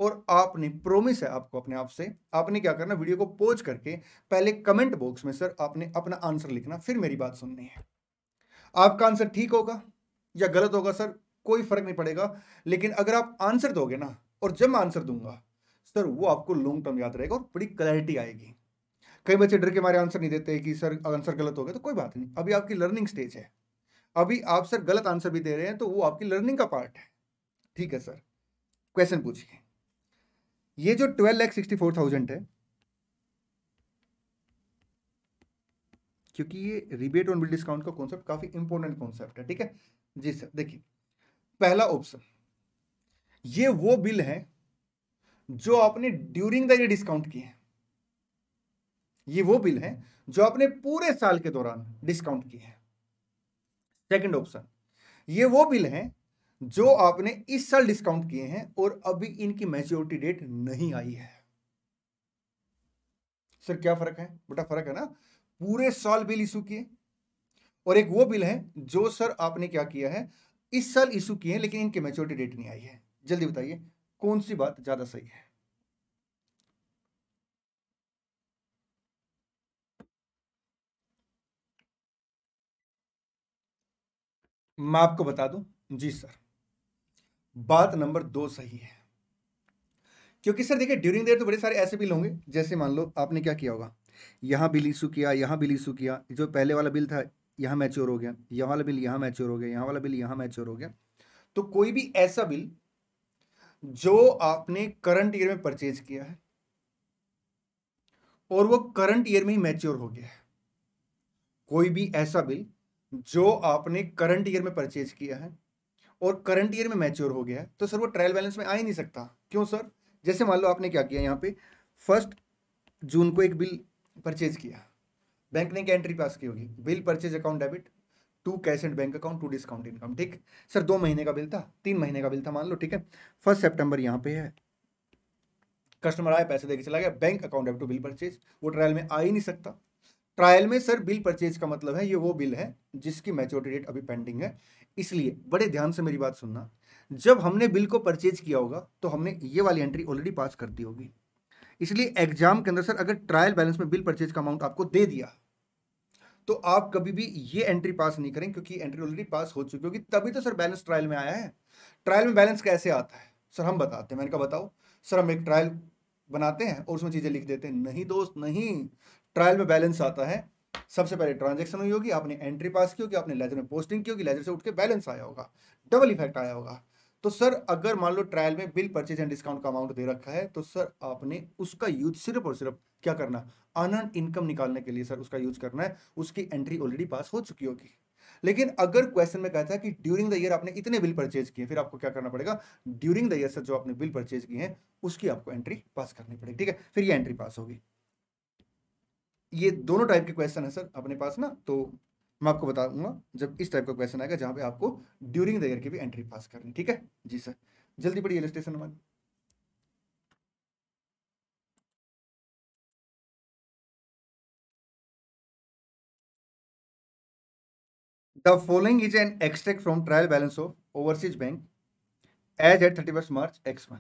और आपने प्रोमिस है आपको अपने आप से आपने क्या करना वीडियो को पोज करके पहले कमेंट बॉक्स में सर आपने अपना आंसर लिखना फिर मेरी बात सुननी है आपका आंसर ठीक होगा या गलत होगा सर कोई फर्क नहीं पड़ेगा लेकिन अगर आप आंसर दोगे ना और जब मैं आंसर दूंगा सर वो आपको लॉन्ग टर्म याद रहेगा और बड़ी क्लैरिटी आएगी कई बच्चे डर के मारे आंसर नहीं देते कि सर आंसर गलत हो गया तो कोई बात नहीं अभी आपकी लर्निंग स्टेज है अभी आप सर गलत आंसर भी दे रहे हैं तो वो आपकी लर्निंग का पार्ट है ठीक है सर क्वेश्चन पूछिए ये जो twelve lakh sixty four thousand है क्योंकि ये रिबेट ऑन बिल डिस्काउंट का कॉन्सेप्ट काफी इंपॉर्टेंट कॉन्सेप्ट है ठीक है जी सर देखिए पहला ऑप्शन ये वो बिल है जो आपने ड्यूरिंग द ईयर डिस्काउंट किए हैं ये वो बिल है जो आपने पूरे साल के दौरान डिस्काउंट किए हैं सेकंड ऑप्शन ये वो बिल है जो आपने इस साल डिस्काउंट किए हैं और अभी इनकी मैच्योरिटी डेट नहीं आई है सर क्या फर्क है बेटा फर्क है ना पूरे साल बिल इशू किए और एक वो बिल है जो सर आपने क्या किया है इस साल इशू किए लेकिन इनकी मैच्योरिटी डेट नहीं आई है जल्दी बताइए कौन सी बात ज़्यादा सही है मैं आपको बता दूं जी सर बात नंबर दो सही है क्योंकि सर देखिए ड्यूरिंग देर तो बड़े सारे ऐसे बिल होंगे जैसे मान लो आपने क्या किया होगा यहां बिल इशू किया यहां बिल इशू किया जो पहले वाला बिल था यहां मैच्योर हो गया यहां वाला बिल यहां मैच्योर हो गया यहां वाला बिल यहां मैच्योर हो गया तो कोई भी ऐसा बिल जो आपने करंट ईयर में परचेज किया है और वो करंट ईयर में ही मैच्योर हो गया है कोई भी ऐसा बिल जो आपने करंट ईयर में परचेज किया है और करंट ईयर में मैच्योर हो गया है तो सर वो ट्रायल बैलेंस में आ ही नहीं सकता क्यों सर जैसे मान लो आपने क्या किया यहाँ पे फर्स्ट जून को एक बिल परचेज किया बैंक ने क्या एंट्री पास की होगी bill purchase account debit to cash and bank account to discount income ठीक सर दो महीने का बिल था तीन महीने का बिल था मान लो ठीक है फर्स्ट सेप्टेम्बर यहाँ पे है कस्टमर आया पैसे देके चला गया बैंक अकाउंट है टू बिल परचेज वो ट्रायल में आ ही नहीं सकता ट्रायल में सर बिल परचेज का मतलब है ये वो बिल है जिसकी मैच्योरिटी डेट अभी पेंडिंग है इसलिए बड़े ध्यान से मेरी बात सुनना जब हमने बिल को परचेज किया होगा तो हमने ये वाली एंट्री ऑलरेडी पास कर दी होगी इसलिए एग्जाम के अंदर सर अगर ट्रायल बैलेंस में बिल परचेज का अमाउंट आपको दे दिया तो आप कभी भी ये एंट्री पास नहीं करें क्योंकि एंट्री ऑलरेडी पास हो चुकी होगी तभी तो सर बैलेंस ट्रायल में आया है ट्रायल में बैलेंस कैसे आता है सर हम बताते हैं मैंने कहा बताओ सर हम एक ट्रायल बनाते हैं और उसमें चीज़ें लिख देते हैं नहीं दोस्त नहीं ट्रायल में बैलेंस आता है सबसे पहले ट्रांजेक्शन हुई होगी आपने एंट्री पास की होगी आपने लेजर में पोस्टिंग की होगी लेजर से उठ के बैलेंस आया होगा डबल इफेक्ट आया होगा तो सर अगर मान लो ट्रायल में बिल परचेज एंड डिस्काउंट का अमाउंट दे रखा है तो सर आपने उसका यूज सिर्फ और सिर्फ क्या करना अनर्न इनकम निकालने के लिए सर उसका यूज करना है उसकी एंट्री ऑलरेडी पास हो चुकी होगी लेकिन अगर क्वेश्चन में कहता है कि ड्यूरिंग द ईयर आपने इतने बिल परचेज किए फिर आपको क्या करना पड़ेगा ड्यूरिंग द ईयर सर जो आपने बिल परचेज किए हैं उसकी आपको एंट्री पास करनी पड़ेगी ठीक है फिर ये एंट्री पास होगी ये दोनों टाइप के क्वेश्चन है सर अपने पास ना तो मैं आपको बताऊंगा जब इस टाइप का क्वेश्चन आएगा जहां पे आपको ड्यूरिंग द ईयर की भी एंट्री पास करनी ठीक है जी सर जल्दी पड़ी इलेस्टेशन हमारी The following is an extract from trial balance of overseas bank as at thirty first March X one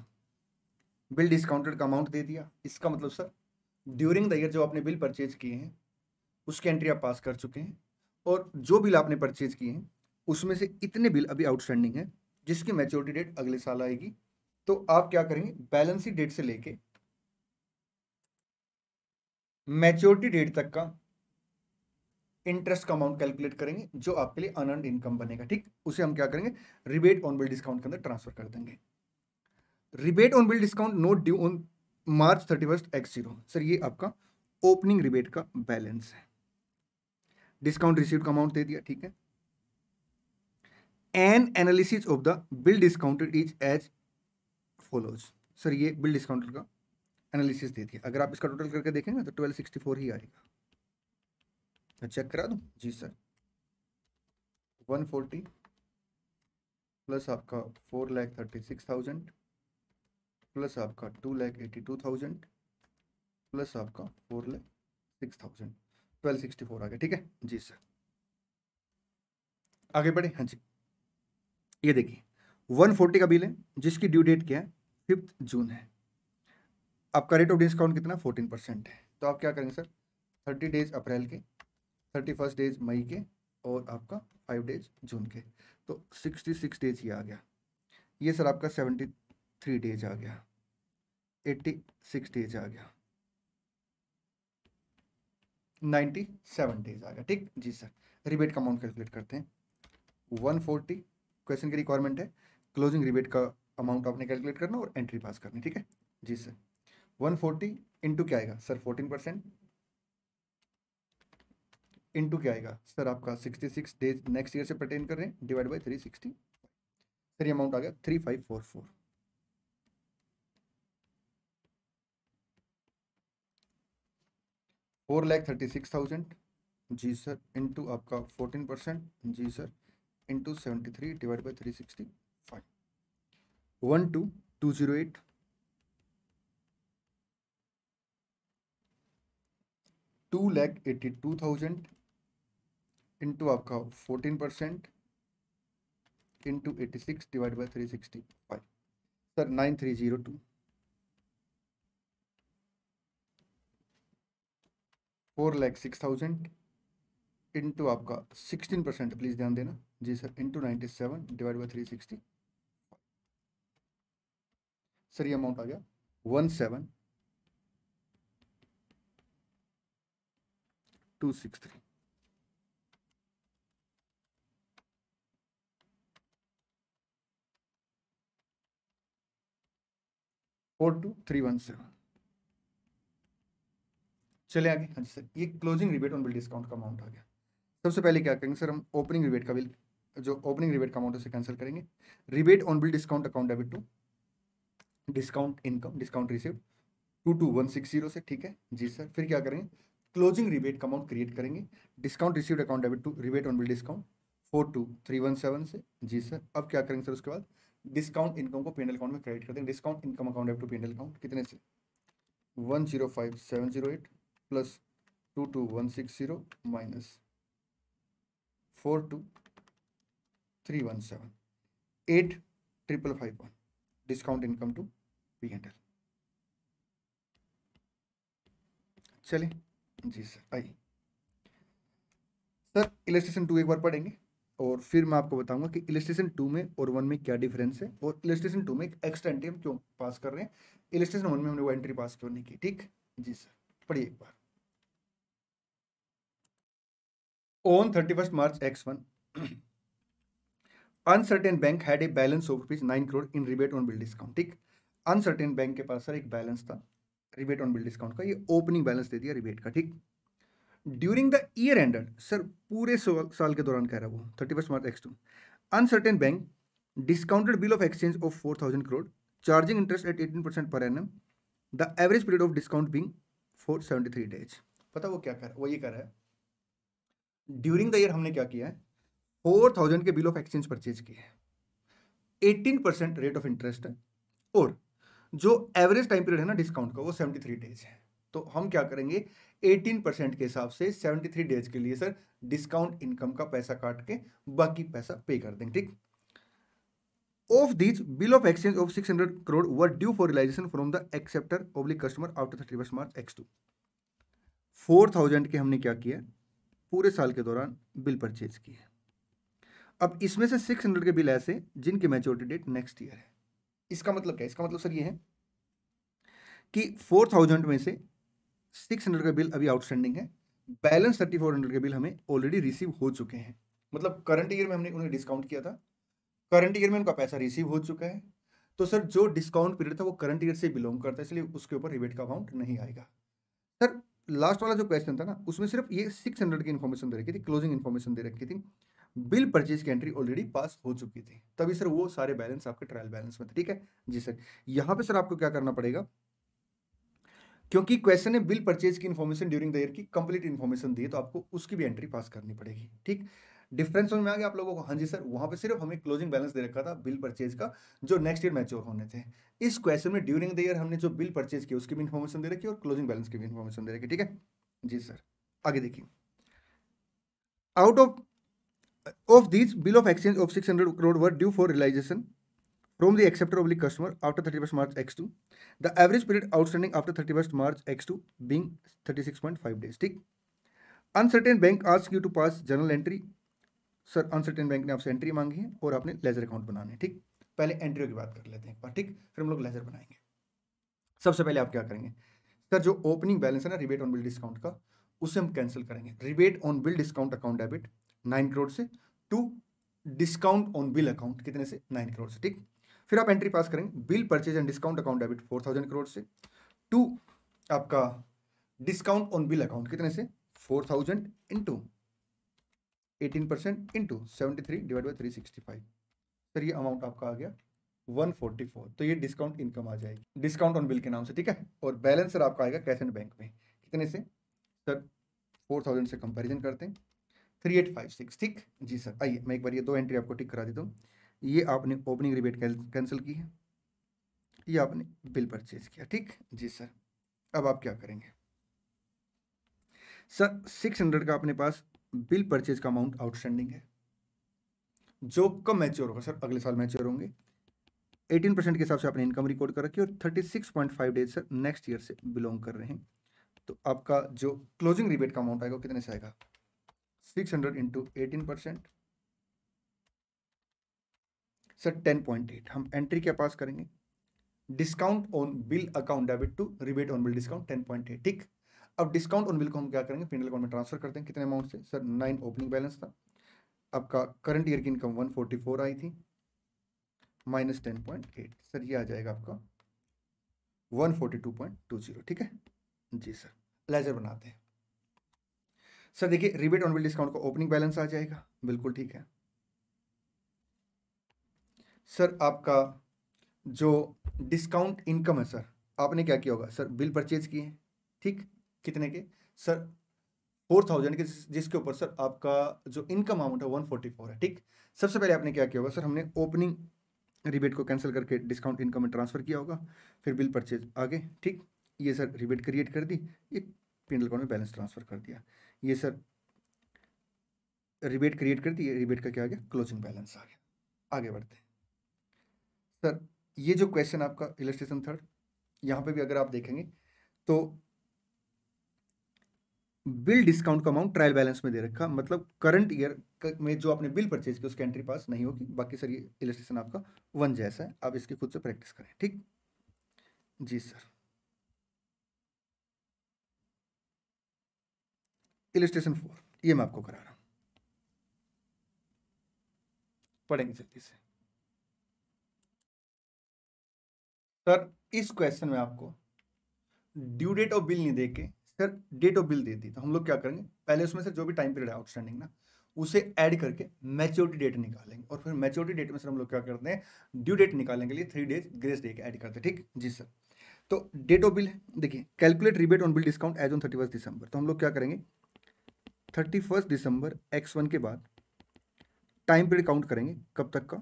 bill discounted का अमाउंट दे दिया इसका मतलब सर ड्यूरिंग द ईयर जो आपने बिल परचेज किए हैं उसकी एंट्री आप पास कर चुके हैं और जो बिल आपने परचेज किए हैं उसमें से इतने बिल अभी आउटस्टैंडिंग है जिसकी मैच्योरिटी डेट अगले साल आएगी तो आप क्या करेंगे बैलेंसी डेट से लेके मैच्योरिटी डेट तक का इंटरेस्ट का अमाउंट कैलकुलेट करेंगे जो आपके लिए अन इनकम बनेगा ठीक उसे हम क्या करेंगे रिबेट ऑन बिल डिस्काउंट के अंदर ट्रांसफर कर देंगे rebate on bill discount not due on March thirty first X zero sir ये आपका ओपनिंग रिबेट का बैलेंस है डिस्काउंट रिसीव का अमाउंट दे दिया ठीक है an analysis of the bill discounted is as follows sir ये बिल डिस्काउंटेड का एनालिसिस दे दिया अगर आप इसका टोटल करके देखेंगे तो ट्वेल्व सिक्सटी फोर ही आएगा चेक करा दूं जी सर वन फोर्टी प्लस आपका four lakh thirty six thousand plus आपका two lakh eighty two thousand plus आपका four lakh six thousand twelve sixty four आ गया ठीक है जी सर आगे बढ़े हाँ जी ये देखिए वन फोर्टी का बिल है जिसकी ड्यू डेट क्या है फिफ्थ जून है आपका रेट ऑफ डिस्काउंट कितना फोर्टीन परसेंट है तो आप क्या करेंगे सर थर्टी डेज अप्रैल के थर्टी फर्स्ट डेज मई के और आपका फाइव डेज जून के तो सिक्सटी सिक्स डेज ये आ गया ये सर आपका सेवेंटी थ्री डेज आ गया एट्टी सिक्स डेज आ गया नाइन्टी सेवन डेज आ गया ठीक जी सर रिबेट का अमाउंट कैलकुलेट करते हैं वन फोर्टी क्वेश्चन की रिक्वायरमेंट है क्लोजिंग रिबेट का अमाउंट आपने कैलकुलेट करना और एंट्री पास करनी ठीक है जी सर वन फोर्टी इंटू क्या आएगा सर फोर्टीन परसेंट इंटू क्या आएगा सर आपका 66 डेज नेक्स्ट ईयर से प्रटेन कर रहे हैं डिवाइड बाई 360 सर ये अमाउंट आ गया 3544 four lakh thirty six thousand जी सर इंटू आपका फोर्टीन परसेंट जी sir into seventy three divide by three sixty five one two two zero eight two lakh eighty two thousand into आपका fourteen percent into eighty six divide by three sixty five sir nine three zero two four lakh six thousand into आपका sixteen percent please ध्यान देना जी sir into ninety seven divide by three sixty sir ये amount आ गया one seven two six three four two three one seven चले आगे हाँ जी सर ये closing rebate on bill discount का अमाउंट आ गया सबसे पहले क्या करेंगे सर हम ओपनिंग रिबेट का बिल जो ओपनिंग रिबेट का अमाउंट कैंसिल करेंगे rebate on bill discount account debit to discount income discount receive to two one six zero से ठीक है जी सर फिर क्या करेंगे क्लोजिंग रिबेट का अमाउंट क्रिएट करेंगे discount received account debit to rebate on bill discount four two three one seven से जी सर अब क्या करेंगे सर उसके बाद डिस्काउंट इनकम को पेनल अकाउंट में क्रेडिट कर देंगे डिस्काउंट इनकम अकाउंट एप टू पेनल अकाउंट कितने से one zero five seven zero eight plus two two one six zero minus four two three one seven eight triple five one discount income to P and L चले जी sir आइए sir illustration two एक बार पढ़ेंगे और फिर मैं आपको बताऊंगा कि इलेस्टेशन टू में और वन में क्या डिफरेंस है और इलेस्टेशन टू में एक एक्स्ट्रा एंट्री हम क्यों पास कर रहे हैं इलेस्टेशन वन में हमने वो एंट्री पास क्यों नहीं की ठीक जी सर पढ़िए एक बार on thirty first March X one uncertain bank had a balance of rupees nine crore in rebate on bill discount ठीक अनसर्टेन बैंक के पास सर एक बैलेंस था रिबेट ऑन बिल डिस्काउंट का ये ओपनिंग बैलेंस दे दिया रिबेट का ठीक during the year ended sir पूरे साल के दौरान कह रहा हूँ thirty first March X two uncertain bank discounted bill of exchange of four thousand crore charging interest at eighteen percent per annum the average period of discount being four seventy three days पता वो क्या कर वो ये कर रहा है during the year हमने क्या किया है फोर थाउजेंड के बिल ऑफ एक्सचेंज परचेज किए हैं eighteen percent rate of interest है और जो एवरेज टाइम पीरियड है ना डिस्काउंट का वो सेवेंटी थ्री डेज है तो हम क्या करेंगे एटीन परसेंट के हिसाब से सेवेंटी थ्री डेज के लिए सर डिस्काउंट इनकम का पैसा काट के बाकी पैसा पे कर देंगे ठीक of these bill of exchange of six hundred crore were due for realisation from the acceptor public customer after thirty first March X two four thousand के हमने क्या किया पूरे साल के दौरान बिल परचेज किए अब इसमें से सिक्स हंड्रेड के बिल ऐसे जिनकी मेच्योरिटी डेट नेक्स्ट ईयर है इसका मतलब क्या है इसका मतलब सर ये है कि फोर थाउजेंड में से सिक्स हंड्रेड का बिल अभी आउटस्टैंडिंग है बैलेंस थर्टी फोर हंड्रेड के बिल हमें ऑलरेडी रिसीव हो चुके हैं मतलब करंट ईयर में हमने उन्हें डिस्काउंट किया था करंट ईयर में उनका पैसा रिसीव हो चुका है तो सर जो डिस्काउंट पीरियड था वो करंट ईयर से बिलोंग करता है इसलिए उसके ऊपर रिबेट का अमाउंट नहीं आएगा सर लास्ट वाला जो क्वेश्चन था ना उसमें सिर्फ ये सिक्स हंड्रेड की इन्फॉर्मेशन दे रखी थी क्लोजिंग इन्फॉर्मेशन दे रखी थी बिल परचेज की एंट्री ऑलरेडी पास हो चुकी थी तभी सर वो सारे बैलेंस आपके ट्रायल बैलेंस में थे ठीक है जी सर यहाँ पे सर आपको क्या करना पड़ेगा क्योंकि क्वेश्चन है बिल परचेज की इन्फॉर्मेशन ड्यूरिंग द ईयर की कंप्लीट इन्फॉर्मेशन दी है तो आपको उसकी भी एंट्री पास करनी पड़ेगी ठीक डिफरेंस समझ में आ गया आप लोगों को हाँ जी सर वहाँ पे सिर्फ हमें क्लोजिंग बैलेंस दे रखा था बिल परचेज का जो नेक्स्ट ईयर मैच्योर होने थे इस क्वेश्चन में ड्यूरिंग द ईयर हमने जो बिल परचेज किया उसकी भी इन्फॉर्मेशन दे रखी और क्लोजिंग बैलेंस की भी इन्फॉर्मेशन दे रखी ठीक है जी सर आगे देखिए out of of these bill of exchange of six hundred crore were due for realisation from the acceptor oblique customer after 31st March X2. The average period outstanding after 31st March X2 being 36.5 days. ठीक uncertain bank ask you to pass journal entry sir uncertain bank ने आपसे entry मांगी है और आपने ledger account बनाने ठीक पहले एंट्रियों की बात कर लेते हैं एक बार ठीक फिर हम लोग लेजर बनाएंगे सबसे पहले आप क्या करेंगे सर जो ओपनिंग बैलेंस है ना रिबेट ऑन बिल डिस्काउंट का उसे हम कैंसिल करेंगे rebate on bill discount account debit nine crore से to discount on bill account कितने से नाइन करोड़ से ठीक फिर आप एंट्री पास करेंगे bill purchase and discount account debit four thousand crore से टू आपका डिस्काउंट ऑन बिल अकाउंट कितने से four thousand into eighteen percent into seventy three divide by three sixty five sir ये अमाउंट आपका आ गया वन फोर्टी फोर तो ये डिस्काउंट इनकम आ जाएगी डिस्काउंट ऑन बिल के नाम से ठीक है और बैलेंस सर आपका आएगा कैश एंड बैंक में कितने से सर फोर थाउजेंड से कंपेरिजन करते हैं थ्री एट फाइव सिक्स ठीक जी सर आइए मैं एक बार ये दो एंट्री आपको टिक करा देता हूँ ये आपने ओपनिंग रिबेट कैंसिल की है ये आपने बिल परचेज किया ठीक जी सर अब आप क्या करेंगे सर सिक्स हंड्रेड का अपने पास बिल परचेज का अमाउंट आउटस्टैंडिंग है जो कब मैच्योर होगा सर अगले साल मैच्योर होंगे एटीन परसेंट के हिसाब से आपने इनकम रिकॉर्ड कर रखी और thirty six point five days sir next year से बिलोंग कर रहे हैं तो आपका जो क्लोजिंग रिबेट का अमाउंट आएगा कितने से आएगा six hundred into eighteen percent sir ten point eight हम एंट्री क्या पास करेंगे discount on bill account debit to rebate on bill discount ten point eight ठीक अब डिस्काउंट ऑन बिल को हम क्या करेंगे पेंडल अकाउंट में ट्रांसफर करते हैं कितने अमाउंट से सर नाइन ओपनिंग बैलेंस था आपका करंट ईयर की इनकम वन फोर्टी फोर आई थी minus ten point eight sir ये आ जाएगा आपका one forty two point two zero ठीक है जी सर लेजर बनाते हैं सर देखिए रिबेट ऑन बिल डिस्काउंट का ओपनिंग बैलेंस आ जाएगा बिल्कुल ठीक है सर आपका जो डिस्काउंट इनकम है सर आपने क्या किया होगा सर बिल परचेज किए हैं ठीक कितने के सर फोर थाउजेंड के जिसके ऊपर सर आपका जो इनकम अमाउंट है वन फोर्टी फोर है ठीक सबसे पहले आपने क्या किया होगा सर हमने ओपनिंग रिबेट को कैंसिल करके डिस्काउंट इनकम में ट्रांसफ़र किया होगा फिर बिल परचेज आगे ठीक ये सर रिबेट क्रिएट कर दी ये पिंडल अकाउंट में बैलेंस ट्रांसफ़र कर दिया ये सर रिबेट क्रिएट कर दी रिबेट का क्या आ गया क्लोजिंग बैलेंस आ गया आगे बढ़ते हैं सर ये जो क्वेश्चन आपका इलस्ट्रेशन थर्ड यहाँ पे भी अगर आप देखेंगे तो बिल डिस्काउंट का अमाउंट ट्रायल बैलेंस में दे रखा मतलब करंट ईयर में जो आपने बिल परचेज किया उसकी एंट्री पास नहीं होगी बाकी सर ये इलस्ट्रेशन आपका वन जैसा है आप इसकी खुद से प्रैक्टिस करें ठीक जी सर इलस्ट्रेशन फोर ये मैं आपको करा रहा हूँ पढ़ेंगे जल्दी से सर इस क्वेश्चन में आपको ड्यू डेट ऑफ बिल नहीं दे के सर डेट ऑफ बिल दे दी तो हम लोग क्या करेंगे पहले उसमें से जो भी टाइम पीरियड है आउटस्टैंडिंग ना उसे ऐड करके मैच्योरिटी डेट निकालेंगे और फिर मैच्योरिटी डेट में सर हम लोग क्या करते हैं ड्यू डेट निकालने के लिए three days grace day add करते हैं ठीक जी सर तो डेट ऑफ बिल देखिए calculate rebate on bill discount as on thirty first December तो हम लोग क्या करेंगे thirty first December X one के बाद टाइम पीरियड काउंट करेंगे कब तक का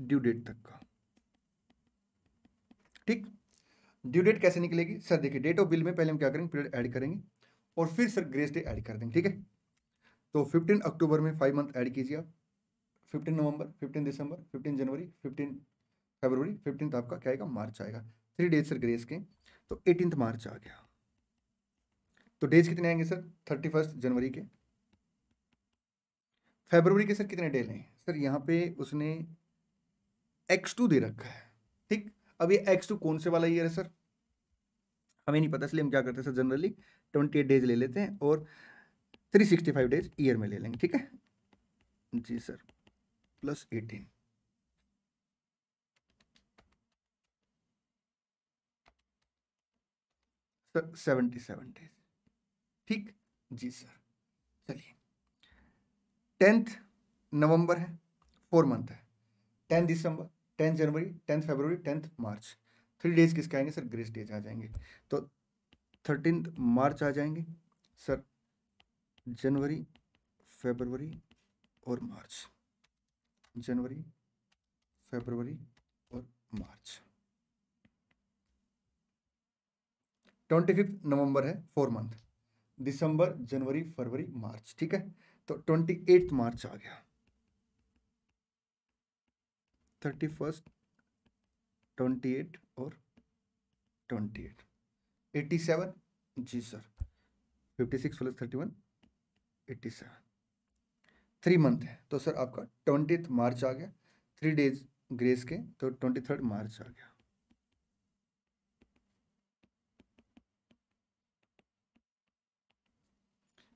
ड्यू डेट तक का ठीक ड्यू डेट कैसे निकलेगी सर देखिए डेट ऑफ बिल में पहले हम क्या करेंगे पीरियड ऐड करेंगे और फिर सर ग्रेस डे ऐड कर देंगे ठीक है तो फिफ्टीन अक्टूबर में फाइव मंथ ऐड कीजिए आप fifteen November fifteen December fifteen January fifteen February fifteen आपका क्या आएगा मार्च आएगा थ्री डेज सर ग्रेस के तो एटीन मार्च आ गया तो डेज कितने आएंगे सर थर्टी फर्स्ट जनवरी के फेबरवरी के सर कितने डे लें सर यहाँ पे उसने एक्स टू दे रखा है अब ये एक्स टू कौन से वाला ईयर है सर हमें नहीं पता इसलिए हम क्या करते हैं sir generally twenty eight days ले लेते हैं और three sixty five days year में ले लेंगे ठीक है जी sir plus eighteen sir seventy seven days ठीक जी सर चलिए टेंथ नवंबर है फोर मंथ है tenth December tenth January tenth February tenth March three days किसके आएंगे सर ग्रेस डेज आ जाएंगे तो थर्टीन मार्च आ जाएंगे सर जनवरी फेबरवरी और मार्च जनवरी फेबरवरी और मार्च ट्वेंटी फिफ्थ नवंबर है फोर मंथ दिसंबर जनवरी फरवरी मार्च ठीक है तो ट्वेंटी एट मार्च आ गया थर्टी फर्स्ट ट्वेंटी एट और ट्वेंटी एट एटी सेवन जी sir fifty six plus thirty one eighty seven three month है तो सर आपका ट्वेंटी मार्च आ गया थ्री डेज ग्रेस के तो ट्वेंटी थर्ड मार्च आ गया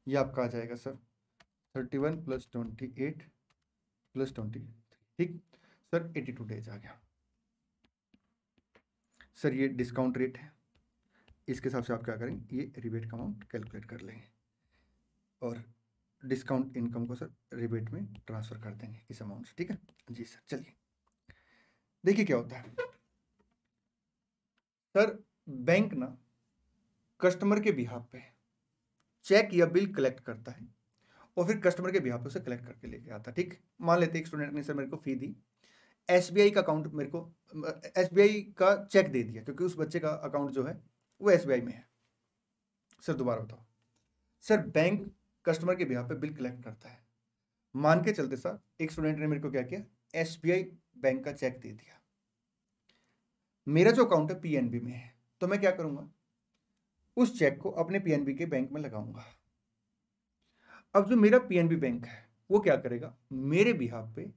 ये आपका आ जाएगा sir thirty one plus twenty eight plus twenty ठीक सर 82 डेज आ गया सर ये डिस्काउंट रेट है इसके हिसाब से आप क्या करेंगे ये रिबेट का अमाउंट कैलकुलेट कर लेंगे और डिस्काउंट इनकम को सर रिबेट में ट्रांसफ़र कर देंगे इस अमाउंट से ठीक है जी सर चलिए देखिए क्या होता है सर बैंक ना कस्टमर के बिहाफ पे चेक या बिल कलेक्ट करता है और फिर कस्टमर के बिहाफ पे उसे कलेक्ट करके लेके आता है ठीक मान लेते हैं एक स्टूडेंट ने सर मेरे को फ़ी दी एस का अकाउंट मेरे को एस का चेक दे दिया क्योंकि उस बच्चे का अकाउंट जो है वो एस में है सर दोबारा बताओ सर बैंक कस्टमर के बिहार पे बिल कलेक्ट करता है मान के चलते सर एक स्टूडेंट ने मेरे को क्या किया एस बैंक का चेक दे दिया मेरा जो अकाउंट है पीएनबी में है तो मैं क्या करूँगा उस चेक को अपने पीएनबी के बैंक में लगाऊंगा अब जो मेरा पीएनबी बैंक है वो क्या करेगा मेरे बिहाफ पे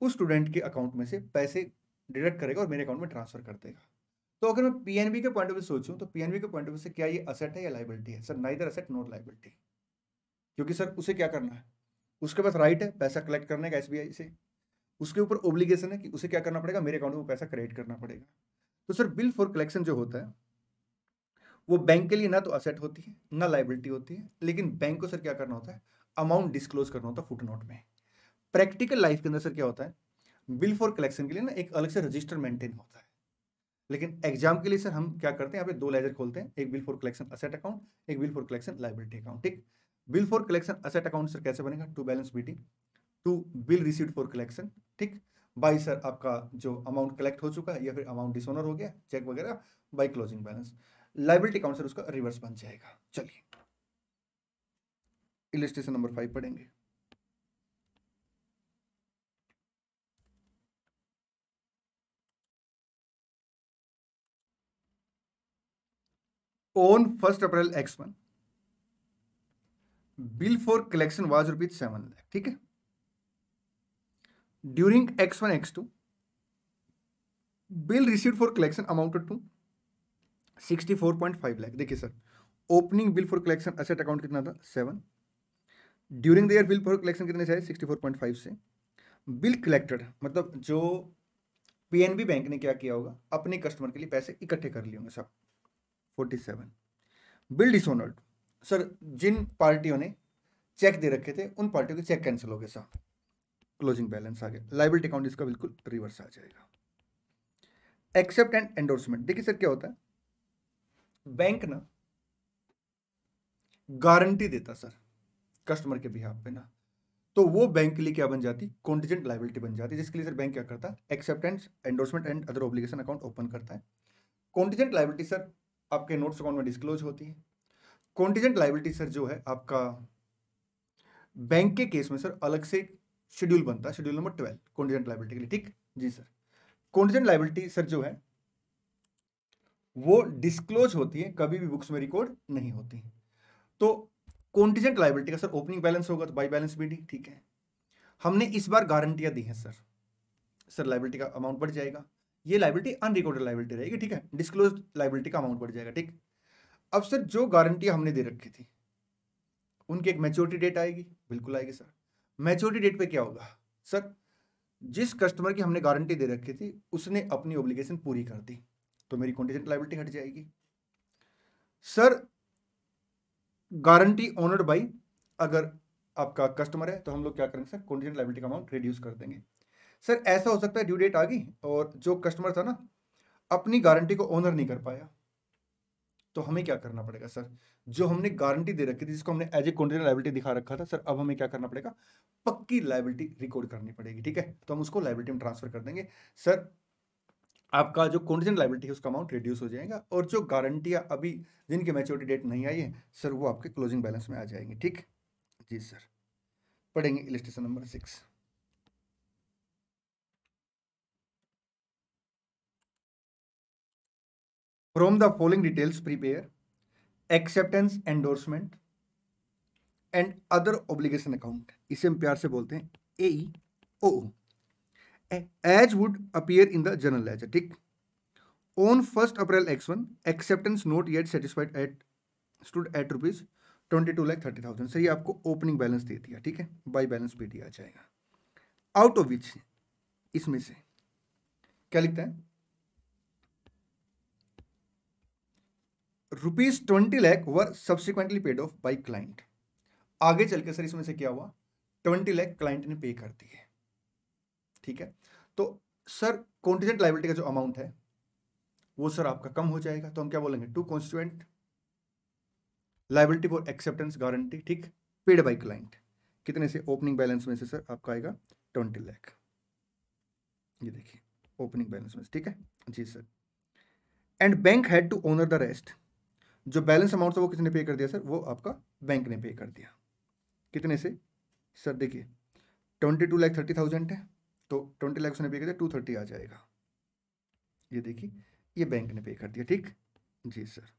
उस स्टूडेंट के अकाउंट में से पैसे डिडक्ट करेगा और मेरे अकाउंट में ट्रांसफर कर देगा तो अगर मैं पीएनबी के पॉइंट ऑफ व्यू सोचूं तो पीएनबी के पॉइंट ऑफ व्यू से क्या ये असेट है या लाइबिलिटी है sir neither asset not liability क्योंकि सर उसे क्या करना है उसके पास राइट है पैसा कलेक्ट करने का आई से उसके ऊपर ओब्लीगेशन है कि उसे क्या करना पड़ेगा मेरे अकाउंट में पैसा क्रेडिट करना पड़ेगा तो सर बिल फॉर कलेक्शन जो होता है वो बैंक के लिए ना तो असेट होती है ना लाइबिलिटी होती है लेकिन बैंक को सर क्या करना होता है अमाउंट डिस्क्लोज करना होता है फुट नोट में प्रैक्टिकल लाइफ के अंदर सर क्या होता है बिल फॉर कलेक्शन के लिए ना एक अलग से रजिस्टर मेंटेन होता है लेकिन एग्जाम के लिए सर हम क्या करते हैं यहाँ पे दो लेजर खोलते हैं एक bill for collection asset account एक bill for collection liability account ठीक bill for collection asset account sir कैसे बनेगा to balance BD to bill receive for collection ठीक बाई सर आपका जो अमाउंट कलेक्ट हो चुका है या फिर अमाउंट डिसऑनर हो गया चेक वगैरह by closing balance liability account sir उसका रिवर्स बन जाएगा चलिए इलिस्ट्रेशन नंबर फाइव पढ़ेंगे first April X one bill for collection was rupees seven lakh ठीक है during X X one two bill receive for collection received to sixty four point five lakh देखिए sir opening bill for collection asset account कितना था seven during the year bill for collection कितने से आए sixty four point five से bill collected मतलब जो PNB bank ने क्या किया होगा अपने कस्टमर के लिए पैसे इकट्ठे कर लिए होंगे सब forty seven bill dishonoured sir जिन पार्टियों ने चेक दे रखे थे उन पार्टियों के चेक कैंसिल हो गए सर क्लोजिंग बैलेंस आ गया लाइबिलिटी अकाउंट इसका बिल्कुल रिवर्स आ जाएगा एक्सेप्ट एंड एंडोर्समेंट देखिए सर क्या होता है बैंक ना गारंटी देता सर कस्टमर के बिहाफ पे ना तो वो बैंक के लिए क्या बन जाती कॉन्टिजेंट लाइबिलिटी बन जाती जिसके लिए सर बैंक क्या करता है acceptance endorsement and other obligation account open करता है कॉन्टिजेंट लाइबिलिटी सर आपके नोट्स अकाउंट में डिस्क्लोज होती है कॉन्टीजेंट लाइबिलिटी सर जो है आपका बैंक के केस में सर अलग से शेड्यूल बनता है schedule number twelve contingent liability के लिए ठीक जी सर कॉन्टीजेंट लाइबिलिटी सर जो है वो डिस्क्लोज होती है कभी भी बुक्स में रिकॉर्ड नहीं होती है। तो कॉन्टीजेंट लाइबिलिटी का सर ओपनिंग बैलेंस होगा तो बाई बैलेंस भी ठीक है हमने इस बार गारंटियां दी हैं सर सर लाइबिलिटी का अमाउंट बढ़ जाएगा ये लाइबिलिटी अनरिकॉर्डेड लाइबिलिटी रहेगी ठीक है डिस्क्लोज लाइबिलिटी का अमाउंट बढ़ जाएगा ठीक अब सर जो गारंटी हमने दे रखी थी उनकी एक मेच्योरिटी डेट आएगी बिल्कुल आएगी सर मेच्योरिटी डेट पे क्या होगा सर जिस कस्टमर की हमने गारंटी दे रखी थी उसने अपनी ओब्लिगेशन पूरी कर दी तो मेरी कॉन्टीजेंट लाइबिलिटी हट जाएगी सर गारंटी ऑनर्ड बाई अगर आपका कस्टमर है तो हम लोग क्या करेंगे सर कॉन्टीजेंट लाइबिलिटी का अमाउंट रिड्यूस कर देंगे सर ऐसा हो सकता है ड्यू डेट आ गई और जो कस्टमर था ना अपनी गारंटी को ऑनर नहीं कर पाया तो हमें क्या करना पड़ेगा सर जो हमने गारंटी दे रखी थी जिसको हमने एज ए कॉन्टिन्यू लाइबिलिटी दिखा रखा था सर अब हमें क्या करना पड़ेगा पक्की लाइबिलिटी रिकॉर्ड करनी पड़ेगी ठीक है तो हम उसको लाइबिलिटी में ट्रांसफर कर देंगे सर आपका जो कॉन्टिजेंट लाइबिलिटी है उसका अमाउंट रिड्यूस हो जाएगा और जो गारंटियाँ अभी जिनकी मैच्योरिटी डेट नहीं आई है सर वो आपके क्लोजिंग बैलेंस में आ जाएंगे ठीक जी सर पढ़ेंगे illustration number six From the following details, prepare acceptance endorsement and other obligation account इसे हम प्यार से बोलते हैं A O as would appear in the general ledger ठीक on first April X one acceptance not yet satisfied at stood at rupees twenty two lakh thirty thousand सही आपको opening balance दे दिया ठीक है बाई बैलेंस भी दिया जाएगा आउट ऑफ विच इसमें से क्या लिखता है rupees twenty lakh were subsequently paid off by client आगे चल के सर इसमें से क्या हुआ ट्वेंटी लैख क्लाइंट ने पे कर दिए ठीक है तो सर कॉन्टीजेंट लाइबिलिटी का जो अमाउंट है वो सर आपका कम हो जाएगा तो हम क्या बोलेंगे to constituent liability for acceptance guarantee ठीक पेड बाई क्लाइंट कितने से ओपनिंग बैलेंस में से सर आपका आएगा ट्वेंटी लैख ये देखिए ओपनिंग बैलेंस में ठीक है जी sir and bank had to honour the rest जो बैलेंस अमाउंट था वो किसने पे कर दिया सर वो आपका बैंक ने पे कर दिया कितने से सर देखिए twenty two lakh thirty thousand है तो ट्वेंटी लैख उसने पे कर दिया टू थर्टी आ जाएगा ये देखिए ये बैंक ने पे कर दिया ठीक जी सर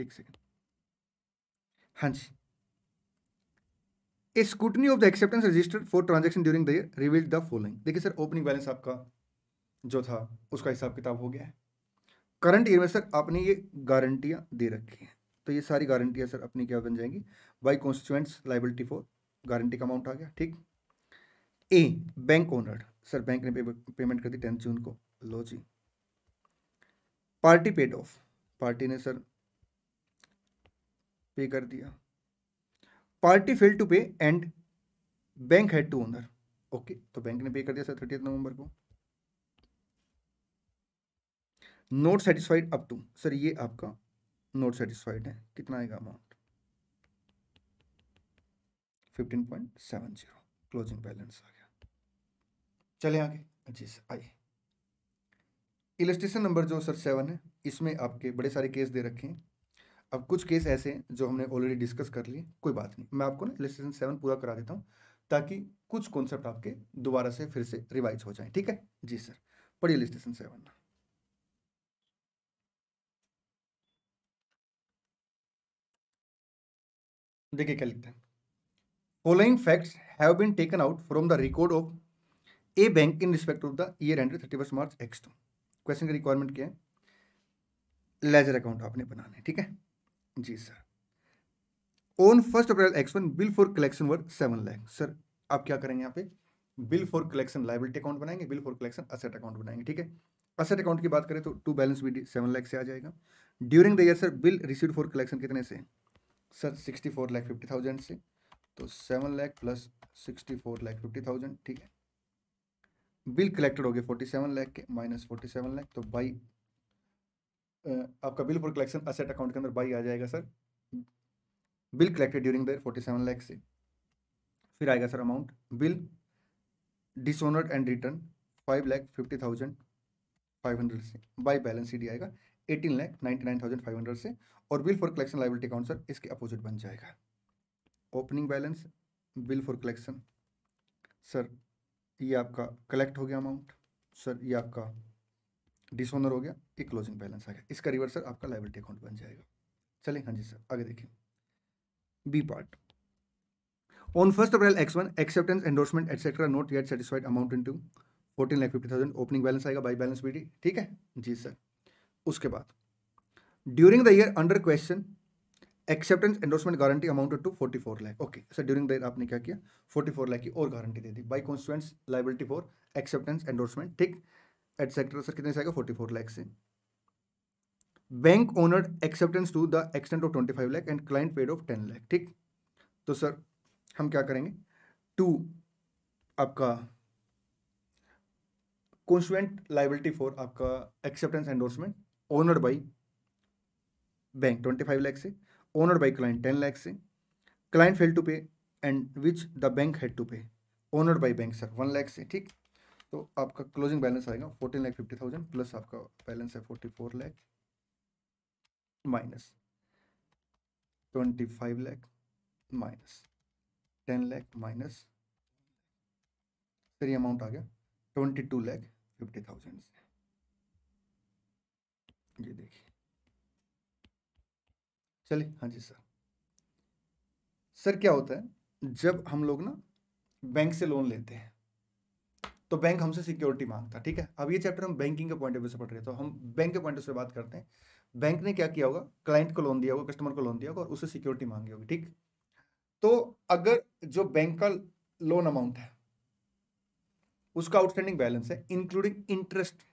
एक सेकेंड हाँ जी a scrutiny of the acceptance registered for transaction during the year the following देखिए सर ओपनिंग बैलेंस आपका जो था उसका हिसाब किताब हो गया है करंट ईयर में सर आपने ये गारंटियाँ दे रखी हैं तो ये सारी गारंटियाँ सर अपनी क्या बन जाएंगी by constituents liability for guarantee का अमाउंट आ गया ठीक a bank honour sir bank ने पेमेंट कर दी टेंथ जून को लो जी पार्टी पेड ऑफ पार्टी ने सर पे कर दिया party fail to pay and bank had to honour okay तो बैंक ने पे कर दिया सर थर्टी नवंबर को not satisfied up to sir ये आपका नोट सेटिस्फाइड है कितना आएगा amount fifteen point seven zero closing balance आ गया चले आगे जी सर आइए इलेस्टेशन नंबर जो सर सेवन है इसमें आपके बड़े सारे केस दे रखे हैं अब कुछ केस ऐसे हैं जो हमने ऑलरेडी डिस्कस कर लिए कोई बात नहीं मैं आपको ना इलस्ट्रेशन सेवन पूरा करा देता हूँ ताकि कुछ कॉन्सेप्ट आपके दोबारा से फिर से रिवाइज हो जाए ठीक है जी सर पढ़िए इलस्ट्रेशन सेवन देखिए क्या लिखते हैं following facts have been taken out from the record of a bank in respect of the year end thirty first March X two question का रिक्वायरमेंट क्या है लेजर अकाउंट आपने बनाना है ठीक है जी sir on first April X one bill for collection worth seven lakh sir आप क्या करेंगे यहाँ पे bill for collection liability account बनाएंगे bill for collection asset account बनाएंगे ठीक है असेट अकाउंट की बात करें तो टू बैलेंस भी सेवन लाख से आ जाएगा during the year sir bill receive for collection कितने से sir sixty four lakh fifty thousand से तो seven lakh plus sixty four lakh fifty thousand ठीक है बिल कलेक्टेड हो गए फोर्टी सेवन लाख के माइनस फोर्टी सेवन लाख तो बाई आपका bill for collection asset account के अंदर बाई आ जाएगा sir bill collected during the forty seven lakh से फिर आएगा sir amount bill dishonoured and return five lakh fifty thousand five hundred से बाई बैलेंस सीडी आएगा eighteen lakh ninety nine thousand five hundred से और bill for collection liability account sir इसके opposite बन जाएगा opening balance bill for collection sir ये आपका collect हो गया अमाउंट सर ये आपका डिसऑनर हो गया ये क्लोजिंग बैलेंस आ गया इसका रिवर्स सर आपका लाइबिलिटी अकाउंट बन जाएगा चलें हाँ जी सर आगे देखिए B part on first April X one acceptance endorsement etcetera not yet satisfied amount in to fourteen lakh fifty thousand opening balance आएगा बाई बैलेंस बी ठीक है जी सर उसके बाद during the year under question acceptance endorsement guarantee amounted to forty four lakh okay sir during the year आपने क्या किया forty four lakh की और गारंटी दे दी by constituents liability for acceptance endorsement ठीक एटसेट्रा सर कितने से आएगा फोर्टी फोर से bank honoured acceptance to the extent of twenty five lakh and client paid off ten lakh ठीक तो सर हम क्या करेंगे टू आपका कॉन्स्टूडेंट लाइबिलिटी फॉर आपका acceptance endorsement honour by bank twenty five lakhs है honour by client ten lakhs है client fail to pay and which the bank had to pay honour by bank sir one lakhs है ठीक तो आपका closing balance आएगा fourteen lakh fifty thousand plus आपका balance है forty four lakh minus twenty five lakh minus ten lakh minus sir ये amount आ गया twenty two lakh fifty thousand ये देखिए चलिए हाँ जी सर सर क्या होता है जब हम लोग ना बैंक से लोन लेते हैं तो बैंक हमसे सिक्योरिटी मांगता है ठीक है अब ये चैप्टर हम बैंकिंग के पॉइंट ऑफ व्यू से पढ़ रहे हैं तो हम बैंक के पॉइंट ऑफ व्यू से बात करते हैं बैंक ने क्या किया होगा क्लाइंट को लोन दिया होगा कस्टमर को लोन दिया होगा और उससे सिक्योरिटी मांगी होगी ठीक तो अगर जो बैंक का लोन अमाउंट है उसका आउटस्टैंडिंग बैलेंस है इंक्लूडिंग इंटरेस्ट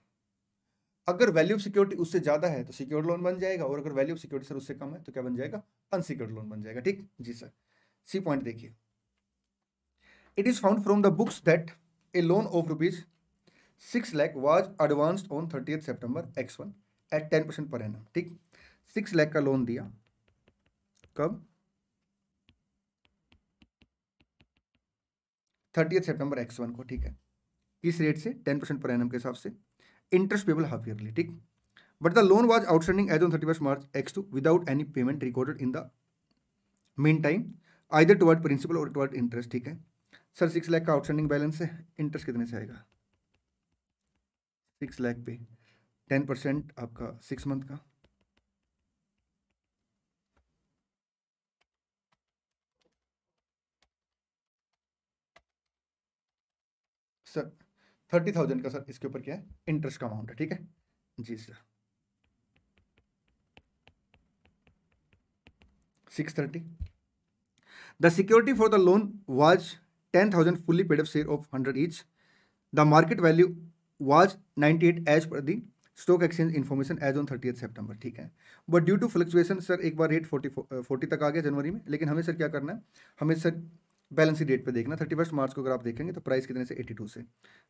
अगर वैल्यू ऑफ सिक्योरिटी उससे ज्यादा है तो सिक्योर्ड लोन बन जाएगा और अगर वैल्यू ऑफ सिक्योरिटी सर उससे कम है तो क्या बन जाएगा अनसिक्योर्ड लोन बन जाएगा ठीक जी सर सी पॉइंट देखिए it is found from the books that a loan of rupees six lakh was advanced on thirty September X one at ten percent per annum ठीक सिक्स लैख का लोन दिया कब thirty September X one को ठीक है किस rate से ten percent per annum के हिसाब से इंटरेस्ट पेबल हाफ ईयरली ठीक but the loan was outstanding as on thirty first March X two without any payment recorded in the meantime either toward principal और toward interest ठीक है sir six lakh का outstanding balance है interest कितने से आएगा six lakh पे ten percent आपका सिक्स मंथ का थर्टी थाउजेंड का सर इसके ऊपर क्या है इंटरेस्ट का अमाउंट है ठीक है जी sir six thirty the security for the loan was ten thousand fully paid of share of hundred each the market value was ninety eight as per the stock exchange information as on thirty September ठीक है but due to fluctuation sir एक बार rate forty forty तक आ गया जनवरी में लेकिन हमें sir क्या करना है हमें सर बैलेंस डेट पे देखना थर्टी फर्स्ट मार्च को अगर आप देखेंगे तो प्राइस कितने से एटी टू से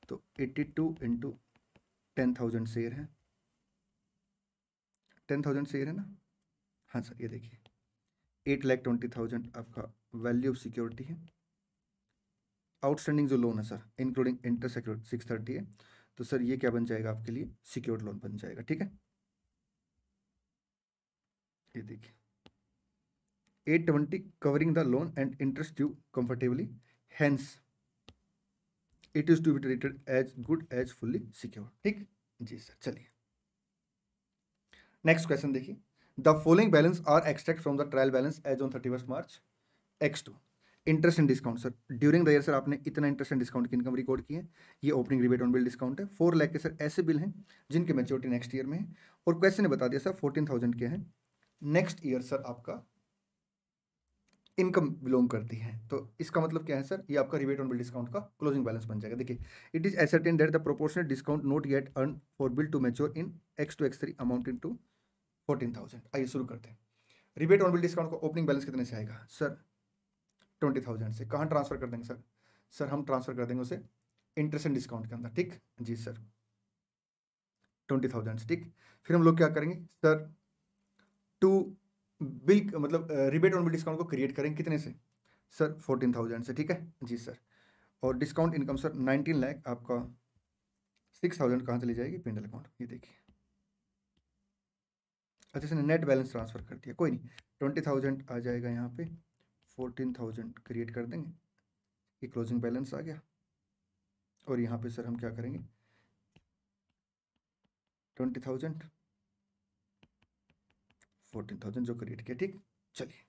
तो eighty two into ten thousand share है टेन थाउजेंड शेयर है ना हाँ सर ये देखिए एट लैख ट्वेंटी थाउजेंड आपका वैल्यू ऑफ सिक्योरिटी है आउटस्टैंडिंग जो लोन है sir including inter secure six thirty है तो सर ये क्या बन जाएगा आपके लिए सिक्योर्ड लोन बन जाएगा ठीक है ये देखिए 820 covering the loan and interest due comfortably hence it is to be treated as good as fully secure ठीक जी सर चलिए नेक्स्ट क्वेश्चन देखिए the following balance are extract from the trial balance as on thirty first March X two interest and discount sir during the year sir आपने इतना interest and discount की income record की है ये opening rebate on bill discount है four lakh के sir ऐसे bill हैं जिनके मेच्योरिटी नेक्स्ट ईयर में है और क्वेश्चन ने बता दिया सर फोर्टीन थाउजेंड के हैं नेक्स्ट ईयर सर आपका इनकम बिलोंग करती है तो इसका मतलब क्या है सर ये आपका रिबेट ऑन बिल डिस्काउंट का क्लोजिंग बैलेंस बन जाएगा देखिए it is in date the proportional discount not get earn for bill to mature in X two X three amount in to fourteen thousand आइए शुरू करते हैं रिबेट ऑन बिल डिस्काउंट का opening balance कितने से आएगा सर ट्वेंटी थाउजेंड से कहाँ ट्रांसफर कर देंगे सर सर हम ट्रांसफर कर देंगे उसे इंटरेस्ट एंड डिस्काउंट के अंदर ठीक जी सर ट्वेंटी थाउजेंड ठीक फिर हम लोग क्या करेंगे सर टू बिल मतलब रिबेट ऑन बिल डिस्काउंट को क्रिएट करेंगे कितने से सर फोर्टीन थाउजेंड से ठीक है जी सर और discount income sir nineteen lakh आपका सिक्स थाउजेंड कहाँ चली जाएगी पेंडल अकाउंट ये देखिए अच्छा सर नेट बैलेंस ट्रांसफ़र कर दिया कोई नहीं ट्वेंटी थाउजेंड आ जाएगा यहाँ पे फोर्टीन थाउजेंड क्रिएट कर देंगे ये क्लोजिंग बैलेंस आ गया और यहाँ पे सर हम क्या करेंगे ट्वेंटी थाउजेंड फोर्टीन थाउजेंड जो करेट किया ठीक चलिए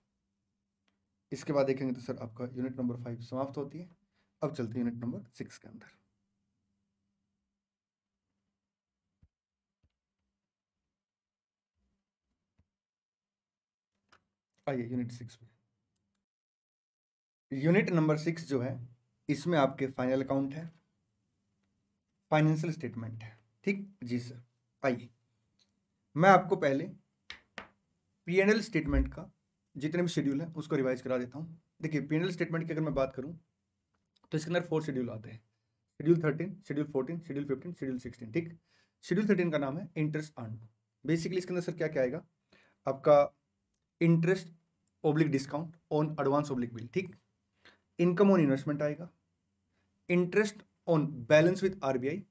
इसके बाद देखेंगे तो सर आपका यूनिट नंबर फाइव समाप्त होती है अब चलते हैं यूनिट नंबर सिक्स के अंदर आइए यूनिट सिक्स में यूनिट नंबर सिक्स जो है इसमें आपके फाइनल अकाउंट है फाइनेंशियल स्टेटमेंट है ठीक जी सर आइए मैं आपको पहले पी एन एल स्टेटमेंट का जितने भी शेड्यूल है उसको रिवाइज करा देता हूँ देखिए पी एन एल स्टेटमेंट की अगर मैं बात करूँ तो इसके अंदर फोर शेड्यूल आते हैं schedule thirteen schedule fourteen schedule fifteen schedule sixteen ठीक शेड्यूल थर्टीन का नाम है इंटरेस्ट अर्न बेसिकली इसके अंदर सर क्या क्या आएगा आपका interest oblique discount on advance oblique bill ठीक इनकम ऑन इन्वेस्टमेंट आएगा interest on balance with I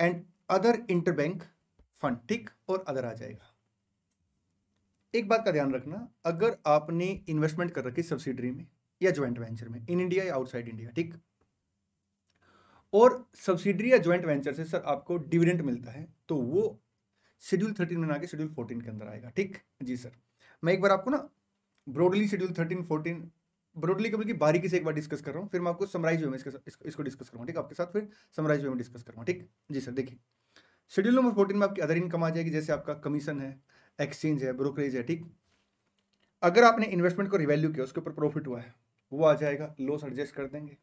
and other bank fund ठीक और अदर आ जाएगा एक बात का ध्यान रखना अगर आपने इन्वेस्टमेंट कर रखी सब्सिडरी में या ज्वाइंट वेंचर में इन इंडिया या आउटसाइड इंडिया ठीक और सब्सिडरी या ज्वाइंट वेंचर से सर आपको डिविडेंट मिलता है तो वो शेड्यूल थर्टीन में ना के शेड्यूल फोर्टीन के अंदर आएगा ठीक जी सर मैं एक बार आपको ना broadly schedule thirteen fourteen broadly कभी की बारीकी से एक बार डिस्कस कर रहा हूँ फिर मैं आपको समराइज वे में इसके इसको, इसको डिस्कस करूँगा ठीक आपके साथ फिर समराइज वे में डिस्कस करूँगा ठीक जी सर देखिए शेड्यूल नंबर फोर्टीन में आपकी अदर इनकम आ जाएगी जैसे आपका कमीशन है एक्सचेंज है ब्रोकरेज है ठीक अगर आपने इन्वेस्टमेंट को रिवैल्यू किया उसके ऊपर प्रॉफिट हुआ है वो आ जाएगा लॉस एडजस्ट कर देंगे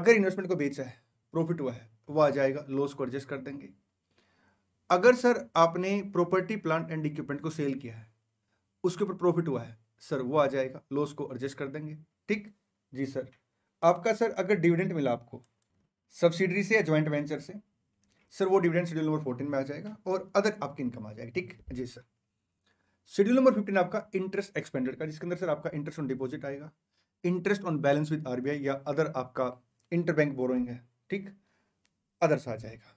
अगर इन्वेस्टमेंट को बेचा है प्रॉफिट हुआ है वो आ जाएगा लॉस को एडजस्ट कर देंगे अगर सर आपने प्रॉपर्टी प्लांट एंड इक्विपमेंट को सेल किया है उसके ऊपर प्रॉफिट हुआ है सर वो आ जाएगा लॉस को एडजस्ट कर देंगे ठीक जी सर आपका सर अगर डिविडेंट मिला आपको सब्सिडरी से या ज्वाइंट वेंचर से सर वो डिविडेंड शेड्यूल नंबर फोर्टीन में आ जाएगा और अदर आपकी इनकम आ जाएगी ठीक जी सर शेड्यूल नंबर फिफ्टीन आपका इंटरेस्ट एक्सपेंडेड का जिसके अंदर सर आपका इंटरेस्ट ऑन डिपॉजिट आएगा interest on balance with RBI या अदर आपका बैंक बोरोइंग है ठीक अदर्स आ जाएगा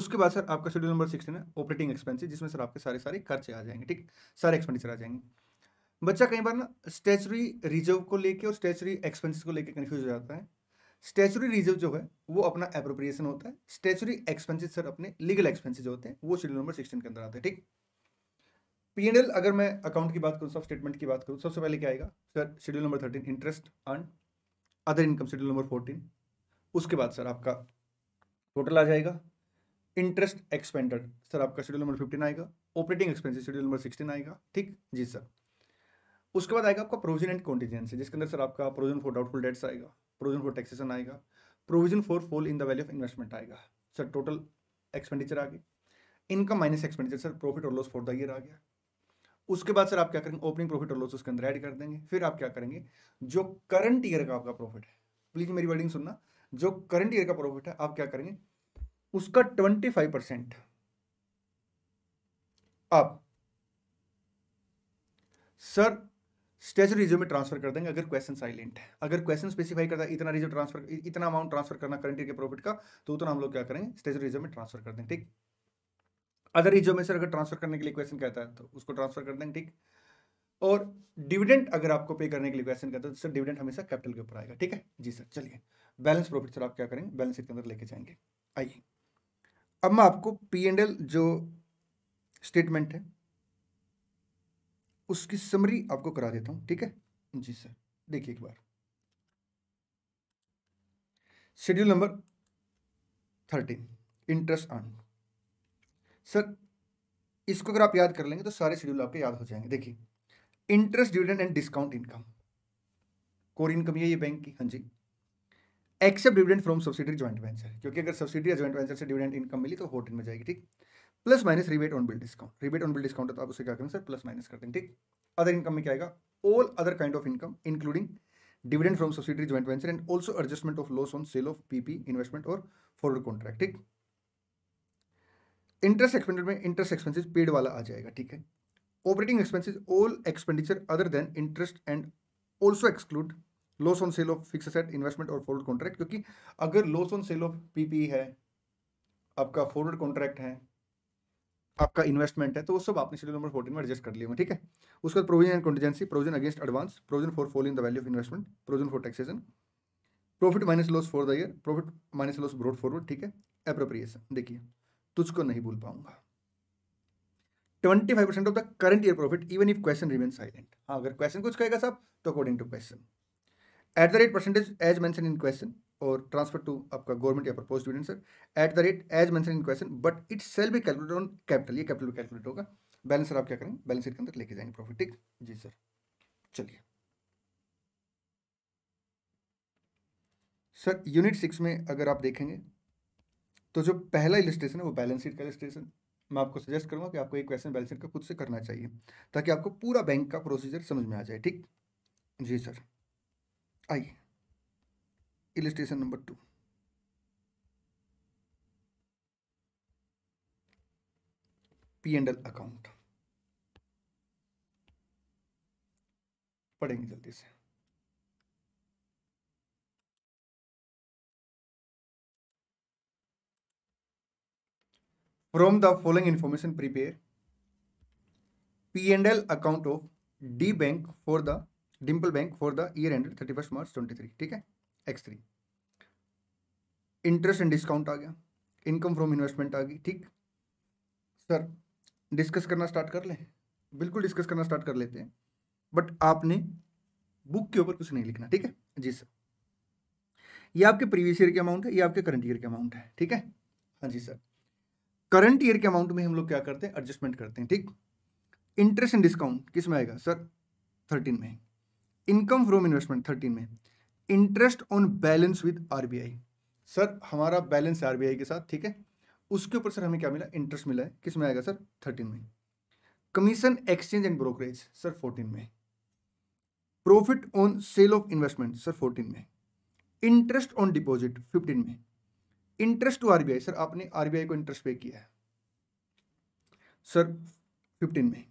उसके बाद सर आपका शेड्यूल नंबर सिक्सटीन है ऑपरेटिंग एक्सपेंसिस जिसमें सर आपके सारे सारे खर्चे आ जाएंगे ठीक सारे एक्सपेंडिचर आ जाएंगे बच्चा कई बार ना स्टेचुरी रिजर्व को लेके और स्टेचुरी एक्सपेंसिस को लेके कन्फ्यूज हो जाता है स्टेचुरी रिजर्व जो है वो अपना अप्रोप्रिएशन होता है स्टेचुरी एक्सपेंसिज सर अपने लीगल एक्सपेंसिस होते हैं वो शेड्यूल नंबर सिक्सटीन के अंदर आते हैं ठीक पी एंड एल अगर मैं अकाउंट की बात करूँ सब स्टेटमेंट की बात करूँ सबसे पहले क्या आएगा sir schedule number thirteen interest earned other income schedule number fourteen उसके बाद सर आपका टोटल आ जाएगा इंटरेस्ट एक्सपेंडेड सर आपका शेड्यूल नंबर फिफ्टीन आएगा operating expenses schedule number sixteen आएगा ठीक जी सर उसके बाद आएगा आपका प्रोविजन एंड कॉन्टीजेंसी जिसके अंदर सर आपका प्रोविजन फॉर डाउटफुल डेट्स आएगा प्रोविजन फॉर टैक्सेशन आएगा provision for fall in the value of investment आएगा सर टोटल एक्सपेंडिचर आ गई income minus expenditure sir profit और लॉस फॉर द ईयर आ गया उसके बाद सर आप क्या करेंगे ओपनिंग प्रॉफिट और लॉस उसके अंदर ऐड कर देंगे फिर आप क्या करेंगे जो करंट ईयर का आपका प्रॉफिट है प्लीज मेरी वर्डिंग सुनना जो करंट ईयर का प्रॉफिट है आप क्या करेंगे उसका ट्वेंटी फाइव परसेंट आप सर स्टेचर रिज्यूम में ट्रांसफर कर देंगे अगर क्वेश्चन साइलेंट है अगर क्वेश्चन स्पेसिफाई करता है इतना रिज्यूम ट्रांसफर इतना अमाउंट ट्रांसफर करना करंट ईयर के प्रॉफिट का तो उतना हम लोग क्या करेंगे स्टेचर रिज्यूम में ट्रांसफर कर देंगे ठीक अदर रिज्यूम में सर अगर ट्रांसफर करने के लिए क्वेश्चन कहता है तो उसको ट्रांसफर कर देंगे ठीक और डिविडेंट अगर आपको पे करने के लिए क्वेश्चन कहता है तो सर डिविडेंट हमेशा कैपिटल के ऊपर आएगा ठीक है जी सर चलिए बैलेंस प्रॉफिट सर आप क्या करेंगे बैलेंस शीट के अंदर लेके जाएंगे आइए अब मैं आपको पी एंड एल जो स्टेटमेंट है उसकी समरी आपको करा देता हूं ठीक है जी सर देखिए एक बार schedule number thirteen interest on sir इसको अगर आप याद कर लेंगे तो सारे शेड्यूल आपके याद हो जाएंगे देखिए interest dividend and discount income core income ये बैंक की हाँ जी except dividend from subsidy joint venture क्योंकि अगर सब्सिडी या ज्वाइंट वेंचर से डिविडेंड इनकम मिली तो होटल में जाएगी ठीक plus minus rebate on bill discount rebate on bill discount है तो आप उसे क्या करें सर प्लस माइनस कर दें ठीक अदर इनकम में क्या आएगा all other kind of income including dividend from subsidy joint venture and also adjustment of loss on sale of PP investment और फॉरवर्ड कॉन्ट्रैक्ट ठीक इंटरेस्ट एक्सपेंडेड में इंटरेस्ट एक्सपेंसिस पेड वाला आ जाएगा ठीक है operating expenses all expenditure other than interest and also exclude loss on sale of fix asset investment और forward contract क्योंकि अगर loss on sale of PP है आपका फॉरवर्ड कॉन्ट्रैक्ट है आपका इन्वेस्टमेंट है तो वो सब आपने शेड्यूल नंबर फोर्टीन में एडजस्ट कर लिया ठीक है उसके बाद provision and contingency provision against advance provision for fall in the value of investment provision for taxation profit minus loss for the year profit minus loss brought forward ठीक है appropriation देखिए तुझको नहीं भूल पाऊंगा twenty five percent of the current year profit even if question remain silent हाँ अगर question कुछ कहेगा साहब तो according to question at the rate percentage as mention in question और ट्रांसफर टू आपका गवर्नमेंट या propose dividend sir at the rate as मैं in question but सेल भी कैलकुलेट ऑन कैपिटल ये कैपिटल कैलकुलेट होगा बैलेंस सर आप क्या करेंगे बैलेंस शीट के अंदर लेके जाएंगे प्रॉफिट ठीक जी सर चलिए सर यूनिट सिक्स में अगर आप देखेंगे तो जो पहला इलिस्ट्रेशन है वो बैलेंस शीट का इलिस्ट्रेशन मैं आपको सजेस्ट करूंगा कि आपको एक क्वेश्चन बैलेंस शीट का खुद से करना चाहिए ताकि आपको पूरा बैंक का प्रोसीजर समझ में आ जाए ठीक जी सर आइए illustration number 2 pnl अकाउंट पढ़ेंगे जल्दी से from the following information prepare P and L account of the bank for the Dimple bank for the year end thirty first March twenty three ठीक है X three interest and discount आ गया income from investment आ गई ठीक sir discuss करना start कर लें बिल्कुल डिस्कस करना स्टार्ट कर लेते हैं बट आपने बुक के ऊपर कुछ नहीं लिखना ठीक है जी सर ये आपके प्रीवियस ईयर के अमाउंट है ये आपके करंट ईयर के अमाउंट है ठीक है हाँ जी सर करंट ईयर के अमाउंट में हम लोग क्या करते हैं एडजस्टमेंट करते हैं ठीक इंटरेस्ट एंड डिस्काउंट किस में आएगा सर थर्टीन में इनकम फ्रॉम इन्वेस्टमेंट थर्टीन में interest on balance with RBI sir हमारा बैलेंस आरबीआई के साथ ठीक है उसके ऊपर सर हमें क्या मिला इंटरेस्ट मिला है किस में आएगा सर थर्टीन में commission exchange and brokerage sir fourteen में profit on sale of investment sir fourteen में इंटरेस्ट ऑन डिपॉजिट फिफ्टीन में इंटरेस्ट टू आरबीआई सर आपने आरबीआई को इंटरेस्ट पे किया है सर फिफ्टीन में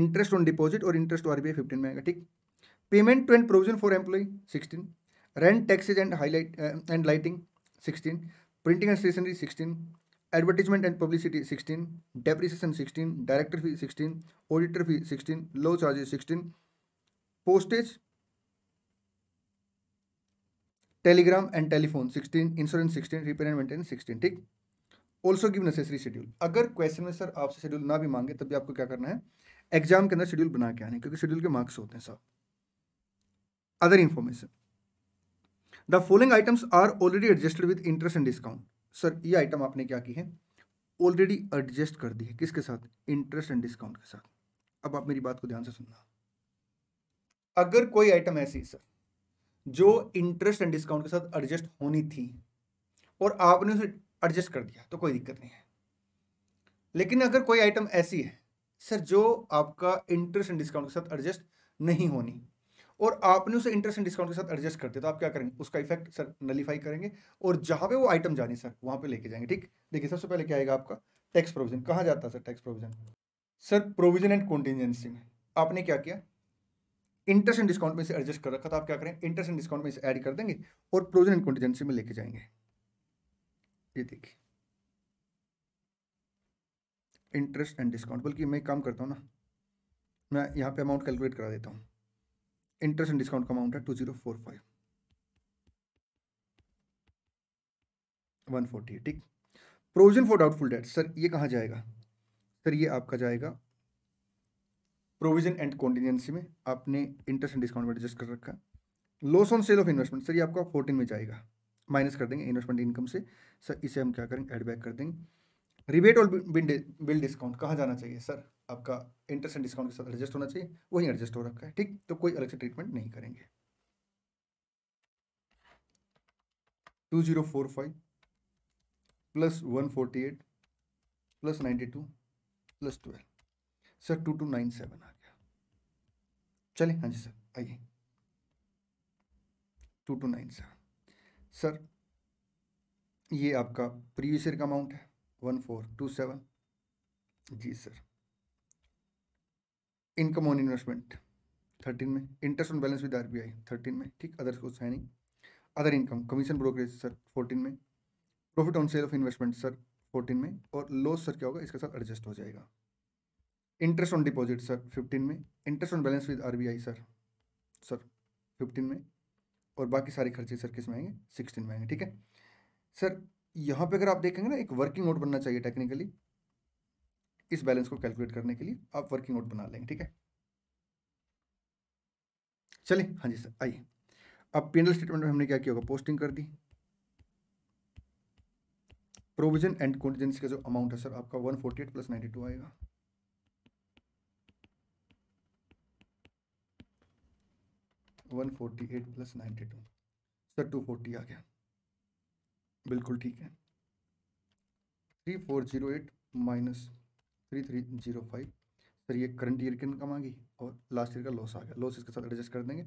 इंटरेस्ट ऑन डिपॉजिट और इंटरेस्ट टू आरबीआई फिफ्टीन में आएगा ठीक payment to and provision for employ sixteen rent taxes and highlight and lighting sixteen printing and stationery sixteen advertisement and publicity sixteen depreciation sixteen director fee sixteen auditor fee sixteen law charges sixteen postage telegram and telephone sixteen insurance sixteen repair and maintenance sixteen ठीक also give necessary schedule अगर question में sir आपसे schedule ना भी मांगे तब भी आपको क्या करना है एग्जाम के अंदर शेड्यूल बना के आने क्योंकि शेड्यूल के मार्क्स होते हैं sir other information the following items are already adjusted with interest and discount sir ये आइटम आपने क्या की है ऑलरेडी एडजस्ट कर दी है किसके साथ इंटरेस्ट एंड डिस्काउंट के साथ अब आप मेरी बात को ध्यान से सुनना अगर कोई आइटम ऐसी सर जो इंटरेस्ट एंड डिस्काउंट के साथ एडजस्ट होनी थी और आपने उसे एडजस्ट कर दिया तो कोई दिक्कत नहीं है लेकिन अगर कोई आइटम ऐसी है सर जो आपका इंटरेस्ट एंड डिस्काउंट के साथ एडजस्ट नहीं होनी और आपने उसे इंटरेस्ट एंड डिस्काउंट के साथ एडजस्ट करते तो आप क्या करेंगे उसका इफेक्ट सर नलीफाई करेंगे और जहाँ पे वो आइटम जानी सर वहाँ पे लेके जाएंगे ठीक देखिए सबसे पहले क्या आएगा आपका टैक्स प्रोविजन कहाँ जाता है sir tax provision sir provision and contingency में आपने क्या किया इंटरेस्ट एंड डिस्काउंट में इसे एडजस्ट कर रखा था आप क्या करें इंटरेस्ट एंड डिस्काउंट में इसे ऐड कर देंगे और प्रोविजन एंड कॉन्टीजेंसी में लेके जाएंगे ये देखिए इंटरेस्ट एंड डिस्काउंट बल्कि मैं काम करता हूँ ना मैं यहाँ पे अमाउंट कैलकुलेट करा देता हूँ इंटरेस्ट एंड डिस्काउंट का अमाउंट है two zero four five one forty ठीक provision for doubtful debt sir ये कहाँ जाएगा सर ये आपका जाएगा प्रोविजन एंड कॉन्टीजेंसी में आपने इंटरेस्ट एंड डिस्काउंट में एडजस्ट कर रखा loss on sale of investment sir ये आपका फोर्टीन में जाएगा माइनस कर देंगे इन्वेस्टमेंट इनकम से सर इसे हम क्या करेंगे एडबैक कर देंगे रिबेट और बिल डिस्काउंट कहाँ जाना चाहिए सर आपका इंटरेस्ट एंड डिस्काउंट के साथ एडजस्ट होना चाहिए वही एडजस्ट हो रखा है ठीक तो कोई अलग से ट्रीटमेंट नहीं करेंगे two zero four five plus one forty eight plus ninety two plus twelve sir two two nine seven आ गया चलिए हाँ जी सर आइए two two nine seven sir ये आपका प्रीवियस ईयर का अमाउंट है वन फोर टू सेवन जी sir income on investment thirteen में interest on balance with R B I thirteen में ठीक अदर कुछ है नहीं other income commission brokerage sir fourteen में profit on sale of investment sir fourteen में और लॉस सर क्या होगा इसके साथ एडजस्ट हो जाएगा interest on deposit sir fifteen में interest on balance with R B I sir sir fifteen में और बाकी सारे खर्चे सर किस में आएंगे सिक्सटीन में आएंगे ठीक है सर यहाँ पे अगर आप देखेंगे ना एक वर्किंग नोट बनना चाहिए टेक्निकली इस बैलेंस को कैलकुलेट करने के लिए आप वर्किंग नोट बना लेंगे ठीक है चलिए हाँ जी सर आइए अब पेनल स्टेटमेंट में हमने क्या किया होगा पोस्टिंग कर दी प्रोविजन एंड कॉन्टीजेंसी का जो अमाउंट है सर आपका one forty eight plus ninety two आएगा one forty eight plus ninety two sir two forty आ गया बिल्कुल ठीक है three four zero eight minus three three zero five sir ये करंट ईयर की इनकम आ गई और लास्ट ईयर का लॉस आ गया लॉस इसके साथ एडजस्ट कर देंगे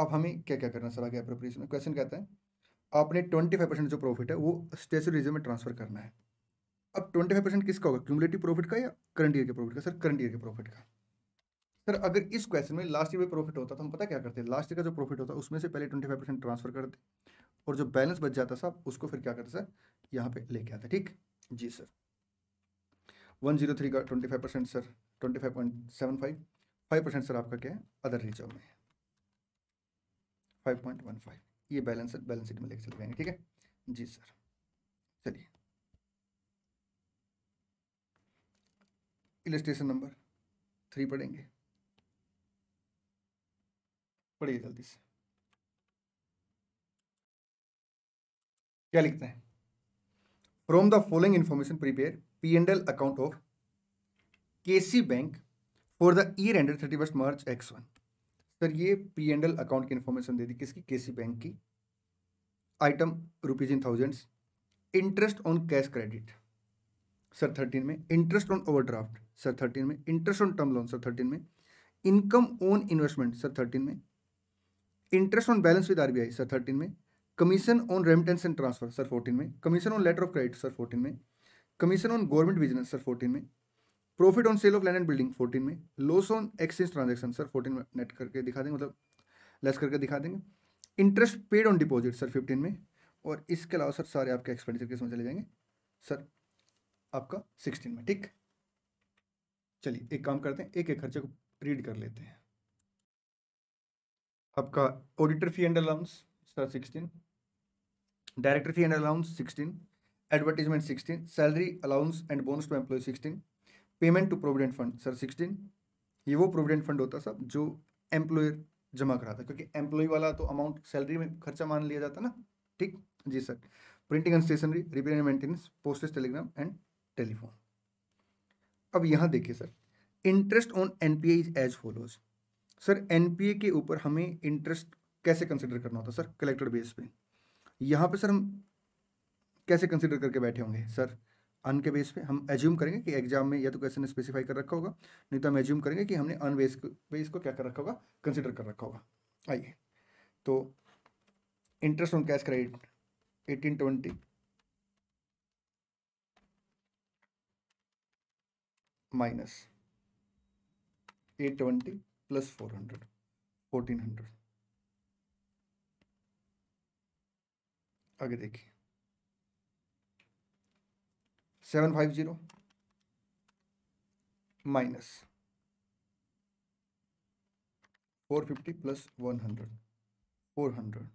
अब हमें क्या क्या करना सर आगे अप्रोप्रिएशन में क्वेश्चन कहता है आपने ट्वेंटी फाइव परसेंट जो प्रॉफिट है वो स्टेचुरी रिजर्व में ट्रांसफर करना है अब ट्वेंटी फाइव परसेंट किसका होगा क्यूमुलेटिव प्रॉफिट का या करंट ईयर के प्रॉफिट का सर करंट ईयर के प्रॉफिट का सर अगर इस क्वेश्चन में लास्ट ईयर में प्रॉफिट होता तो हम पता क्या करते लास्ट ईयर का जो प्रॉफिट होता उसमें से पहले ट्वेंटी फाइव परसेंट ट्रांसफर करते और जो बैलेंस बच जाता सर उसको फिर क्या करते सर यहाँ पे लेके आते ठीक जी सर वन जीरो थ्री का twenty five percent sir twenty five point seven five five percent sir आपका क्या है अदर रिजर्व में फाइव पॉइंट वन फाइव ये बैलेंस बैलेंस शीट में लेकर चले जाएंगे ठीक है जी सर चलिए इलेस्ट्रेशन नंबर थ्री पढ़ेंगे पढ़िए जल्दी से क्या लिखते हैं from the following information prepare P and L account of K C bank for the year ended thirty first March X one sir ये पी एंड एल अकाउंट की इन्फॉर्मेशन दे दी किसकी के सी बैंक की item rupees in thousands interest on cash credit sir thirteen में interest on overdraft sir thirteen में interest on term loan sir thirteen में income on investment sir thirteen में interest on balance with RBI sir thirteen में commission on remittance and transfer sir fourteen में commission on later of credit sir fourteen में commission on government business sir fourteen में profit on sale of land and building fourteen में loss on exchange transaction sir fourteen में net करके दिखा देंगे मतलब less करके दिखा देंगे interest paid on deposit sir fifteen में और इसके अलावा सर सारे आपके एक्सपेंडिचर के में चले जाएंगे सर आपका सिक्सटीन में ठीक चलिए एक काम करते हैं एक एक खर्चे को रीड कर लेते हैं आपका auditor fee and allowance sir sixteen director fee and allowance sixteen advertisement sixteen salary allowance and bonus to employ sixteen payment to provident fund sir sixteen ये वो प्रोविडेंट फंड होता सब जो एम्प्लॉयर जमा करा था क्योंकि एम्प्लॉय वाला तो अमाउंट सैलरी में खर्चा मान लिया जाता ना ठीक जी sir printing and stationery repair and maintenance postage telegram and telephone अब यहाँ देखिए sir interest on N P as as follows sir N P के ऊपर हमें इंटरेस्ट कैसे कंसिडर करना होता सर कलेक्टर बेस पे यहाँ पे सर हम कैसे कंसिडर करके बैठे होंगे सर अन के बेस पे हम एज्यूम करेंगे कि एग्जाम में या तो क्वेश्चन स्पेसिफाई कर रखा होगा नहीं तो हम एज्यूम करेंगे कि हमने अन बेस बेस को क्या कर रखा होगा कंसिडर कर रखा होगा आइए तो interest on cash credit eighteen twenty minus eight twenty plus four hundred fourteen hundred आगे देखिए seven five zero minus four fifty plus one hundred four hundred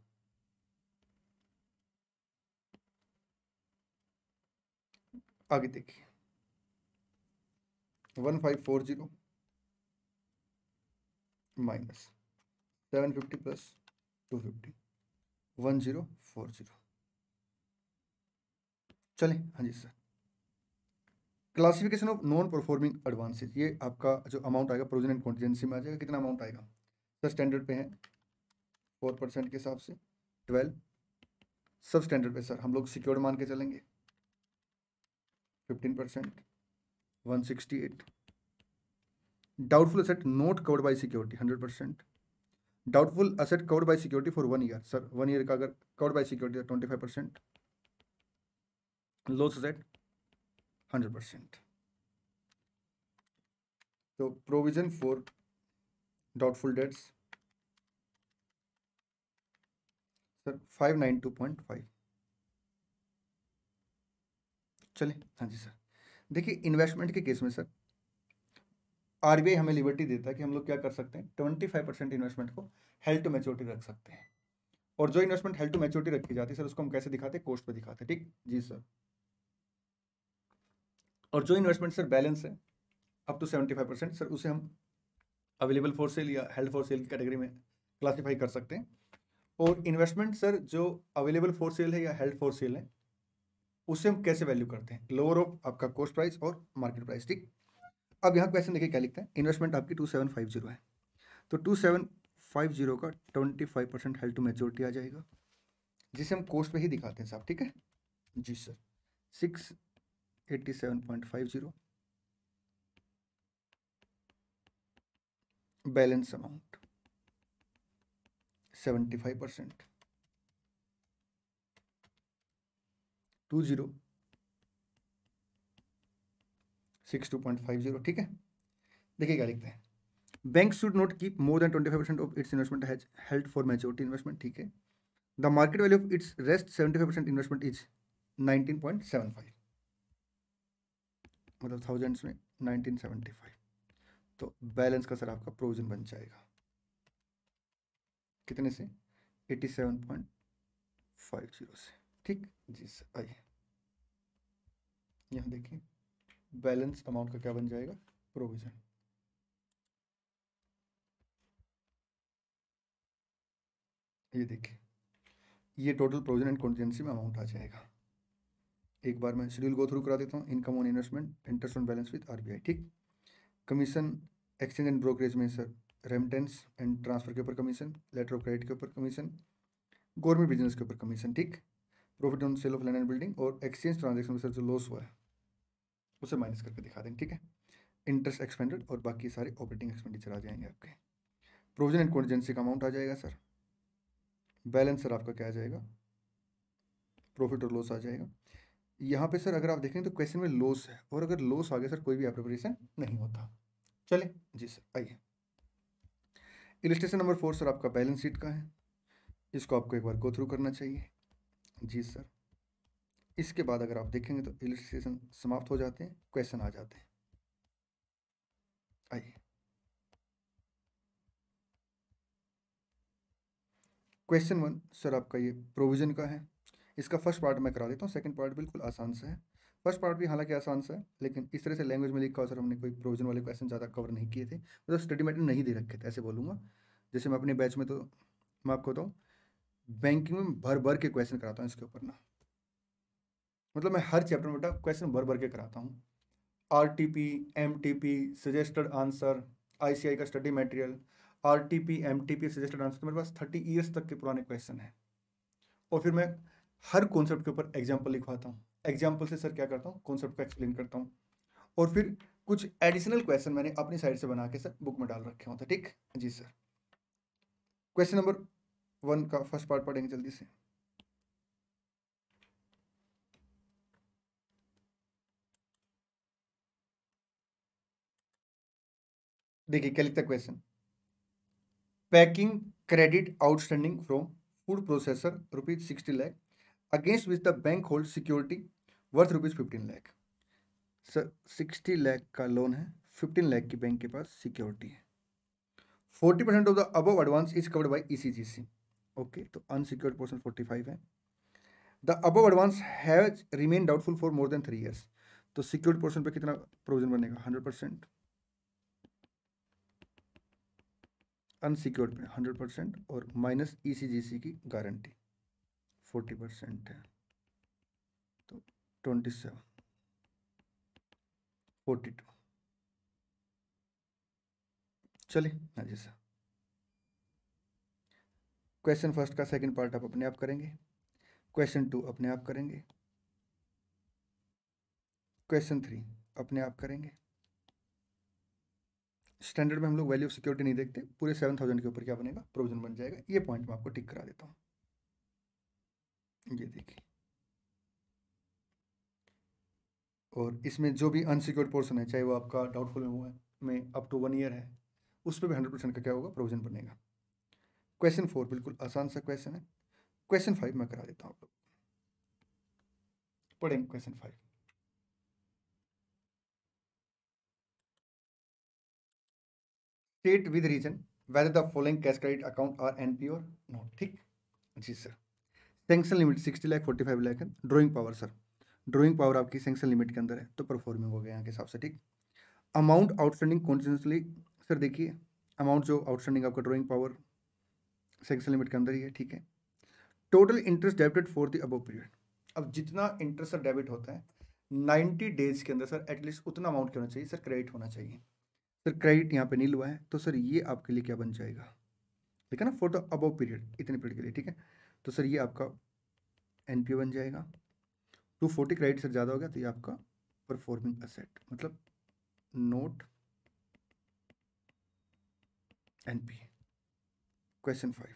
आगे देखिए one five four zero minus seven fifty plus two fifty one zero four zero चलें हाँ जी sir classification of non performing advances ये आपका जो amount आएगा provision and contingency में आ जाएगा कितना अमाउंट आएगा सब स्टैंडर्ड पे है फोर परसेंट के हिसाब से ट्वेल्व सब स्टैंडर्ड पे सर हम लोग सिक्योर्ड मान के चलेंगे fifteen percent one sixty eight doubtful asset not covered by security hundred percent doubtful asset covered by security for one year sir one year का अगर covered by security twenty five percent loss asset hundred percent तो provision for doubtful debts sir five nine two point five चलिए हाँ जी sir देखिए investment के case में sir RBI हमें लिबर्टी देता है कि हम लोग क्या कर सकते हैं ट्वेंटी फाइव परसेंट इन्वेस्टमेंट को हेल्थ टू मेच्योरिटी रख सकते हैं और जो इन्वेस्टमेंट हेल्थ टू मेच्योरिटी रखी जाती है सर उसको हम कैसे दिखाते हैं कोस्ट पे दिखाते हैं ठीक जी सर और जो इन्वेस्टमेंट सर बैलेंस है up to seventy five percent sir उसे हम अवेलेबल फॉर सेल या हेल्ड फॉर सेल की कैटेगरी में क्लासीफाई कर सकते हैं और इन्वेस्टमेंट सर जो अवेलेबल फॉर सेल है या हेल्ड फॉर सेल है उसे हम कैसे वैल्यू करते हैं लोअर ऑफ आपका कोस्ट प्राइस और मार्केट प्राइस ठीक अब यहाँ क्वेश्चन देखिए क्या लिखते हैं इन्वेस्टमेंट आपकी टू सेवन फाइव जीरो है तो टू सेवन फाइव जीरो का twenty five percent held to maturity आ जाएगा जिसे हम कोस्ट पे ही दिखाते हैं साहब ठीक है जी sir six 87.50 seven point five zero balance amount seventy five percent two zero six two point five zero ठीक है देखिए क्या लिखते हैं bank should not keep more than twenty five percent of its investment has held for maturity investment ठीक है the market value of its rest seventy five percent investment is nineteen point seven five मतलब thousands में nineteen seventy five तो balance का sir आपका provision बन जाएगा कितने से eighty seven point five zero से ठीक जी सर आइए यहाँ देखिए बैलेंस अमाउंट का क्या बन जाएगा प्रोविजन ये देखिए ये टोटल प्रोविजन एंड कॉन्टीजेंसी में अमाउंट आ जाएगा एक बार मैं शेड्यूल गो थ्रू करा देता हूँ income on investment interest on balance with RBI ठीक कमीशन एक्सचेंज एंड ब्रोकरेज में सर रेमिटेंस एंड ट्रांसफर के ऊपर कमीशन लेटर ऑफ क्रेडिट के ऊपर कमीशन गवर्नमेंट बिजनेस के ऊपर कमीशन ठीक profit on sale of land and building और एक्सचेंज ट्रांजेक्शन में सर जो लॉस हुआ है उसे माइनस करके दिखा देंगे ठीक है इंटरेस्ट एक्सपेंडेड और बाकी सारे ऑपरेटिंग एक्सपेंडिचर आ जाएंगे आपके प्रोविजन एंड कॉन्टीजेंसी का अमाउंट आ जाएगा सर बैलेंस सर आपका क्या आ जाएगा प्रॉफिट और लॉस आ जाएगा यहाँ पे सर अगर आप देखें तो क्वेश्चन में लॉस है और अगर लॉस आ गया सर कोई भी एप्रोप्रिएशन नहीं होता चले जी सर आइए इलिस्ट्रेशन नंबर फोर सर आपका बैलेंस शीट का है इसको आपको एक बार गो थ्रू करना चाहिए जी सर इसके बाद अगर आप देखेंगे तो इलिस्ट्रेशन समाप्त हो जाते हैं क्वेश्चन आ जाते हैं आइए क्वेश्चन वन सर आपका ये प्रोविजन का है इसका फर्स्ट पार्ट मैं करा देता हूँ सेकंड पार्ट बिल्कुल आसान सा है फर्स्ट पार्ट भी हालांकि आसान सा है लेकिन इस तरह से लैंग्वेज में लिखा हो सर हमने कोई प्रोविजन वाले क्वेश्चन ज़्यादा कवर नहीं किए थे मतलब तो स्टडी मेटर नहीं दे रखे थे ऐसे बोलूँगा जैसे मैं अपने बैच में तो मैं आपको बताऊँ बैंकिंग में भर भर के क्वेश्चन कराता हूँ इसके ऊपर ना मतलब मैं हर चैप्टर में बेटा क्वेश्चन भर भर के कराता हूँ R T P M T P suggested answer I C I का study material R T P M T P suggested answer मेरे पास थर्टी ईयर्स तक के पुराने क्वेश्चन हैं और फिर मैं हर कॉन्सेप्ट के ऊपर एग्जाम्पल लिखवाता हूँ एग्जाम्पल से सर क्या करता हूँ कॉन्सेप्ट को एक्सप्लेन करता हूँ और फिर कुछ एडिशनल क्वेश्चन मैंने अपनी साइड से बना के सर बुक में डाल रखे होते ठीक जी सर क्वेश्चन नंबर वन का फर्स्ट पार्ट पढ़ेंगे जल्दी से देखिए क्या लिखता question packing credit outstanding from food processor rupees sixty lakh against which the bank hold security worth rupees fifteen lakh sir sixty lakh का लोन है फिफ्टीन लैख की बैंक के पास सिक्योरिटी है forty percent of the above advance is covered by E C G C okay तो unsecured portion forty five है the above advance has remain doubtful for more than three years तो secured portion पर कितना provision बनेगा hundred percent unsecured पे hundred percent और minus E C G C की guarantee forty percent है तो ट्वेंटी सेवन फोर्टी टू चलिए हाँ जी सर क्वेश्चन फर्स्ट का सेकंड पार्ट आप अपने आप करेंगे क्वेश्चन टू अपने आप करेंगे क्वेश्चन थ्री अपने आप करेंगे स्टैंडर्ड में हम लोग वैल्यू ऑफ सिक्योरिटी नहीं देखते पूरे सेवन थाउजेंड के ऊपर क्या बनेगा प्रोविजन बन जाएगा ये पॉइंट मैं आपको टिक करा देता हूँ ये देखिए और इसमें जो भी अनसिक्योर्ड पोर्सन है चाहे वो आपका डाउटफुल में हुआ है में अप टू वन ईयर है उस पर भी हंड्रेड परसेंट का क्या होगा प्रोविजन बनेगा क्वेश्चन फोर बिल्कुल आसान सा क्वेश्चन है क्वेश्चन फाइव मैं करा देता हूँ आप लोग पढ़ेंगे question five state with reason whether the following cash credit account are NPO or not. ठीक जी sir sanction limit sixty lakh forty five lakh है drawing power sir drawing power आपकी सेंक्शन लिमिट के अंदर है तो परफॉर्मिंग हो गया यहाँ के हिसाब से ठीक अमाउंट आउटस्टैंडिंग कॉन्टिन्यूसली सर देखिए अमाउंट जो आउटस्टैंडिंग आपका ड्रॉइंग पावर सेंक्शन लिमिट के अंदर ही है ठीक है total interest debited for the above period अब जितना इंटरेस्ट सर डेबिट होता है नाइन्टी डेज के अंदर सर एटलीस्ट उतना अमाउंट क्यों होना चाहिए सर क्रेडिट होना चाहिए सर क्रेडिट यहाँ पे नहीं हुआ है तो सर ये आपके लिए क्या बन जाएगा ठीक है ना फॉर द अबो पीरियड इतने पीरियड के लिए ठीक है तो सर ये आपका एन बन जाएगा टू फोर्टी क्रेडिट सर ज़्यादा हो गया तो ये आपका परफॉर्मिंग असेट मतलब not N question five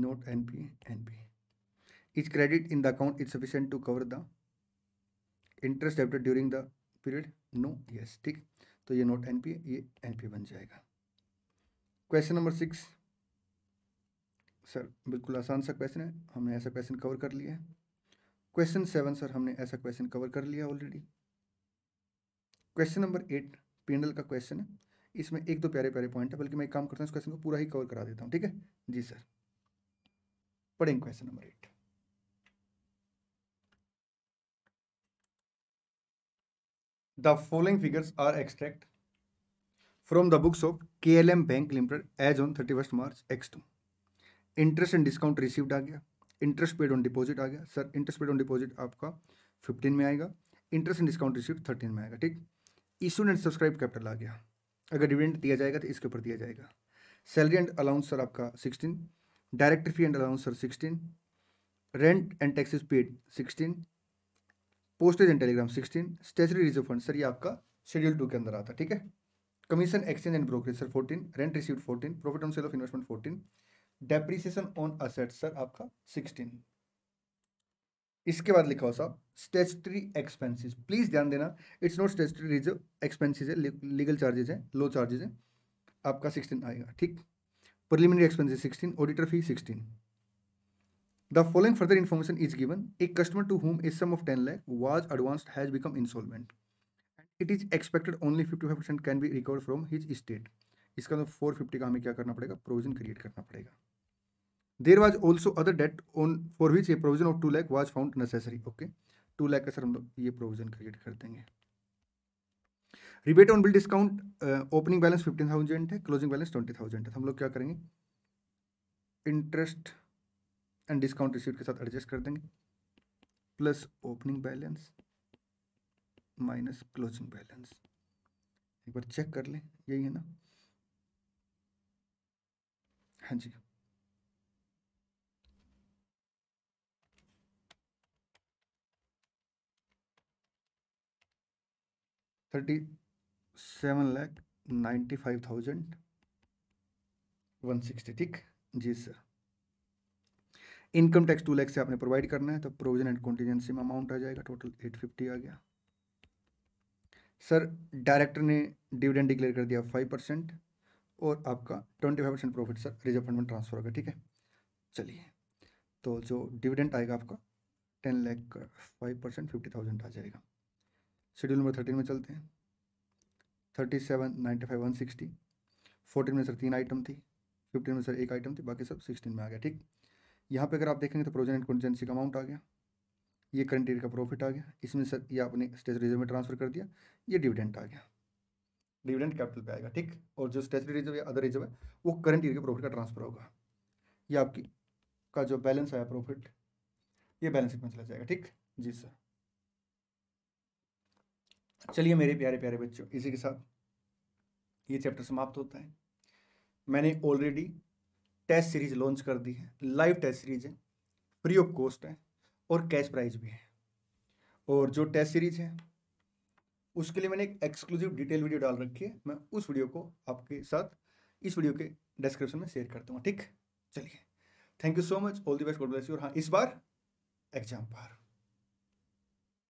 not N P N P is credit in the account is sufficient to cover the interest debited during the period no yes ठीक तो ये नोट एन पी ये N P बन जाएगा question number six sir बिल्कुल आसान सा question है हमने ऐसा क्वेश्चन कवर कर लिया है क्वेश्चन सेवन सर हमने ऐसा क्वेश्चन कवर कर लिया ऑलरेडी क्वेश्चन नंबर एट पेंडल का क्वेश्चन है इसमें एक दो प्यारे प्यारे पॉइंट है बल्कि मैं एक काम करता हूँ इस क्वेश्चन को पूरा ही कवर करा देता हूँ ठीक है जी सर पढ़ेंगे question number eight the following figures are extract from the books of K L M bank limited as on thirty first March X two interest and discount received आ गया इंटरेस्ट पेड ऑन डिपॉजिट आ गया sir interest paid on deposit आपका fifteen में आएगा interest and discount receive thirteen में आएगा ठीक इशू एंड सब्सक्राइब कैपिटल आ गया अगर डिविडेंट दिया जाएगा तो इसके ऊपर दिया जाएगा सैलरी एंड अलाउंस सर आपका sixteen director fee and allowance sir sixteen rent and taxes paid sixteen postage and telegram sixteen statutory reserve fund sir ये आपका शेड्यूल टू के अंदर आता ठीक है commission exchange and brokerage sir fourteen rent receive fourteen profit on sale of investment fourteen depreciation on asset sir आपका sixteen इसके बाद लिखा हो साहब स्टेचरी एक्सपेंसिस प्लीज ध्यान देना it's not statutory reserve expenses है लीगल चार्जेज हैं लो चार्जेज हैं आपका सिक्सटीन आएगा ठीक preliminary expenses sixteen auditor fee sixteen the following further information is given a customer to whom a sum of ten lakh was advanced has become insolvent it is expected only fifty five percent can be recover from his state इसका मतलब four fifty का हमें क्या करना पड़ेगा provision create करना पड़ेगा there was also other debt on for which a provision of two lakh was found necessary okay two lakh का सर हम लोग ये प्रोविजन क्रिएट कर देंगे rebate on bill discount opening balance fifteen thousand है क्लोजिंग बैलेंस ट्वेंटी थाउजेंड है तो हम लोग क्या करेंगे इंटरेस्ट एंड डिस्काउंट रिसीव के साथ एडजस्ट कर देंगे plus opening balance minus closing balance एक बार चेक कर लें यही है ना हाँ जी thirty seven lakh ninety five thousand one sixty ठीक जी sir income tax two lakh से आपने प्रोवाइड करना है तो प्रोविजन एंड कॉन्टीजेंसी में अमाउंट आ जाएगा टोटल एट फिफ्टी आ गया सर डायरेक्टर ने डिविडेंड डिक्लेयर कर दिया फाइव परसेंट और आपका twenty five percent profit sir reserve fund में ट्रांसफर होगा ठीक है चलिए तो जो डिविडेंट आएगा आपका टेन लैख का फाइव परसेंट फिफ्टी थाउजेंड आ जाएगा शेड्यूल नंबर थर्टीन में चलते हैं thirty seven ninety five one sixty fourteen में सर तीन आइटम थी फिफ्टीन में सर एक आइटम थी बाकी सब सिक्सटीन में आ गया ठीक यहाँ पर अगर आप देखेंगे तो प्रोजेंट कॉन्टेंसी का अमाउंट आ गया ये करंट ईयर का प्रॉफिट आ गया इसमें सर ये आपने स्टेचरी रिजर्व में ट्रांसफर कर दिया ये डिविडेंट आ गया डिविडेंट कैपिटल पे आएगा ठीक और जो स्टेचरी रिजर्व या अदर रिजर्व है वो करंट ईयर के प्रॉफिट का ट्रांसफर होगा ये आपकी का जो बैलेंस आया प्रॉफिट ये बैलेंस में चला जाएगा ठीक जी सर चलिए मेरे प्यारे प्यारे बच्चों इसी के साथ ये चैप्टर समाप्त होता है मैंने ऑलरेडी टेस्ट सीरीज लॉन्च कर दी है लाइव टेस्ट सीरीज है फ्री ऑफ कॉस्ट है और कैश प्राइज भी है और जो टेस्ट सीरीज है उसके लिए मैंने एक एक्सक्लूसिव डिटेल वीडियो डाल रखी है मैं उस वीडियो को आपके साथ इस वीडियो के डिस्क्रिप्शन में शेयर करता हूँ ठीक चलिए thank you so much all the best God bless you और हाँ इस बार एग्जाम पार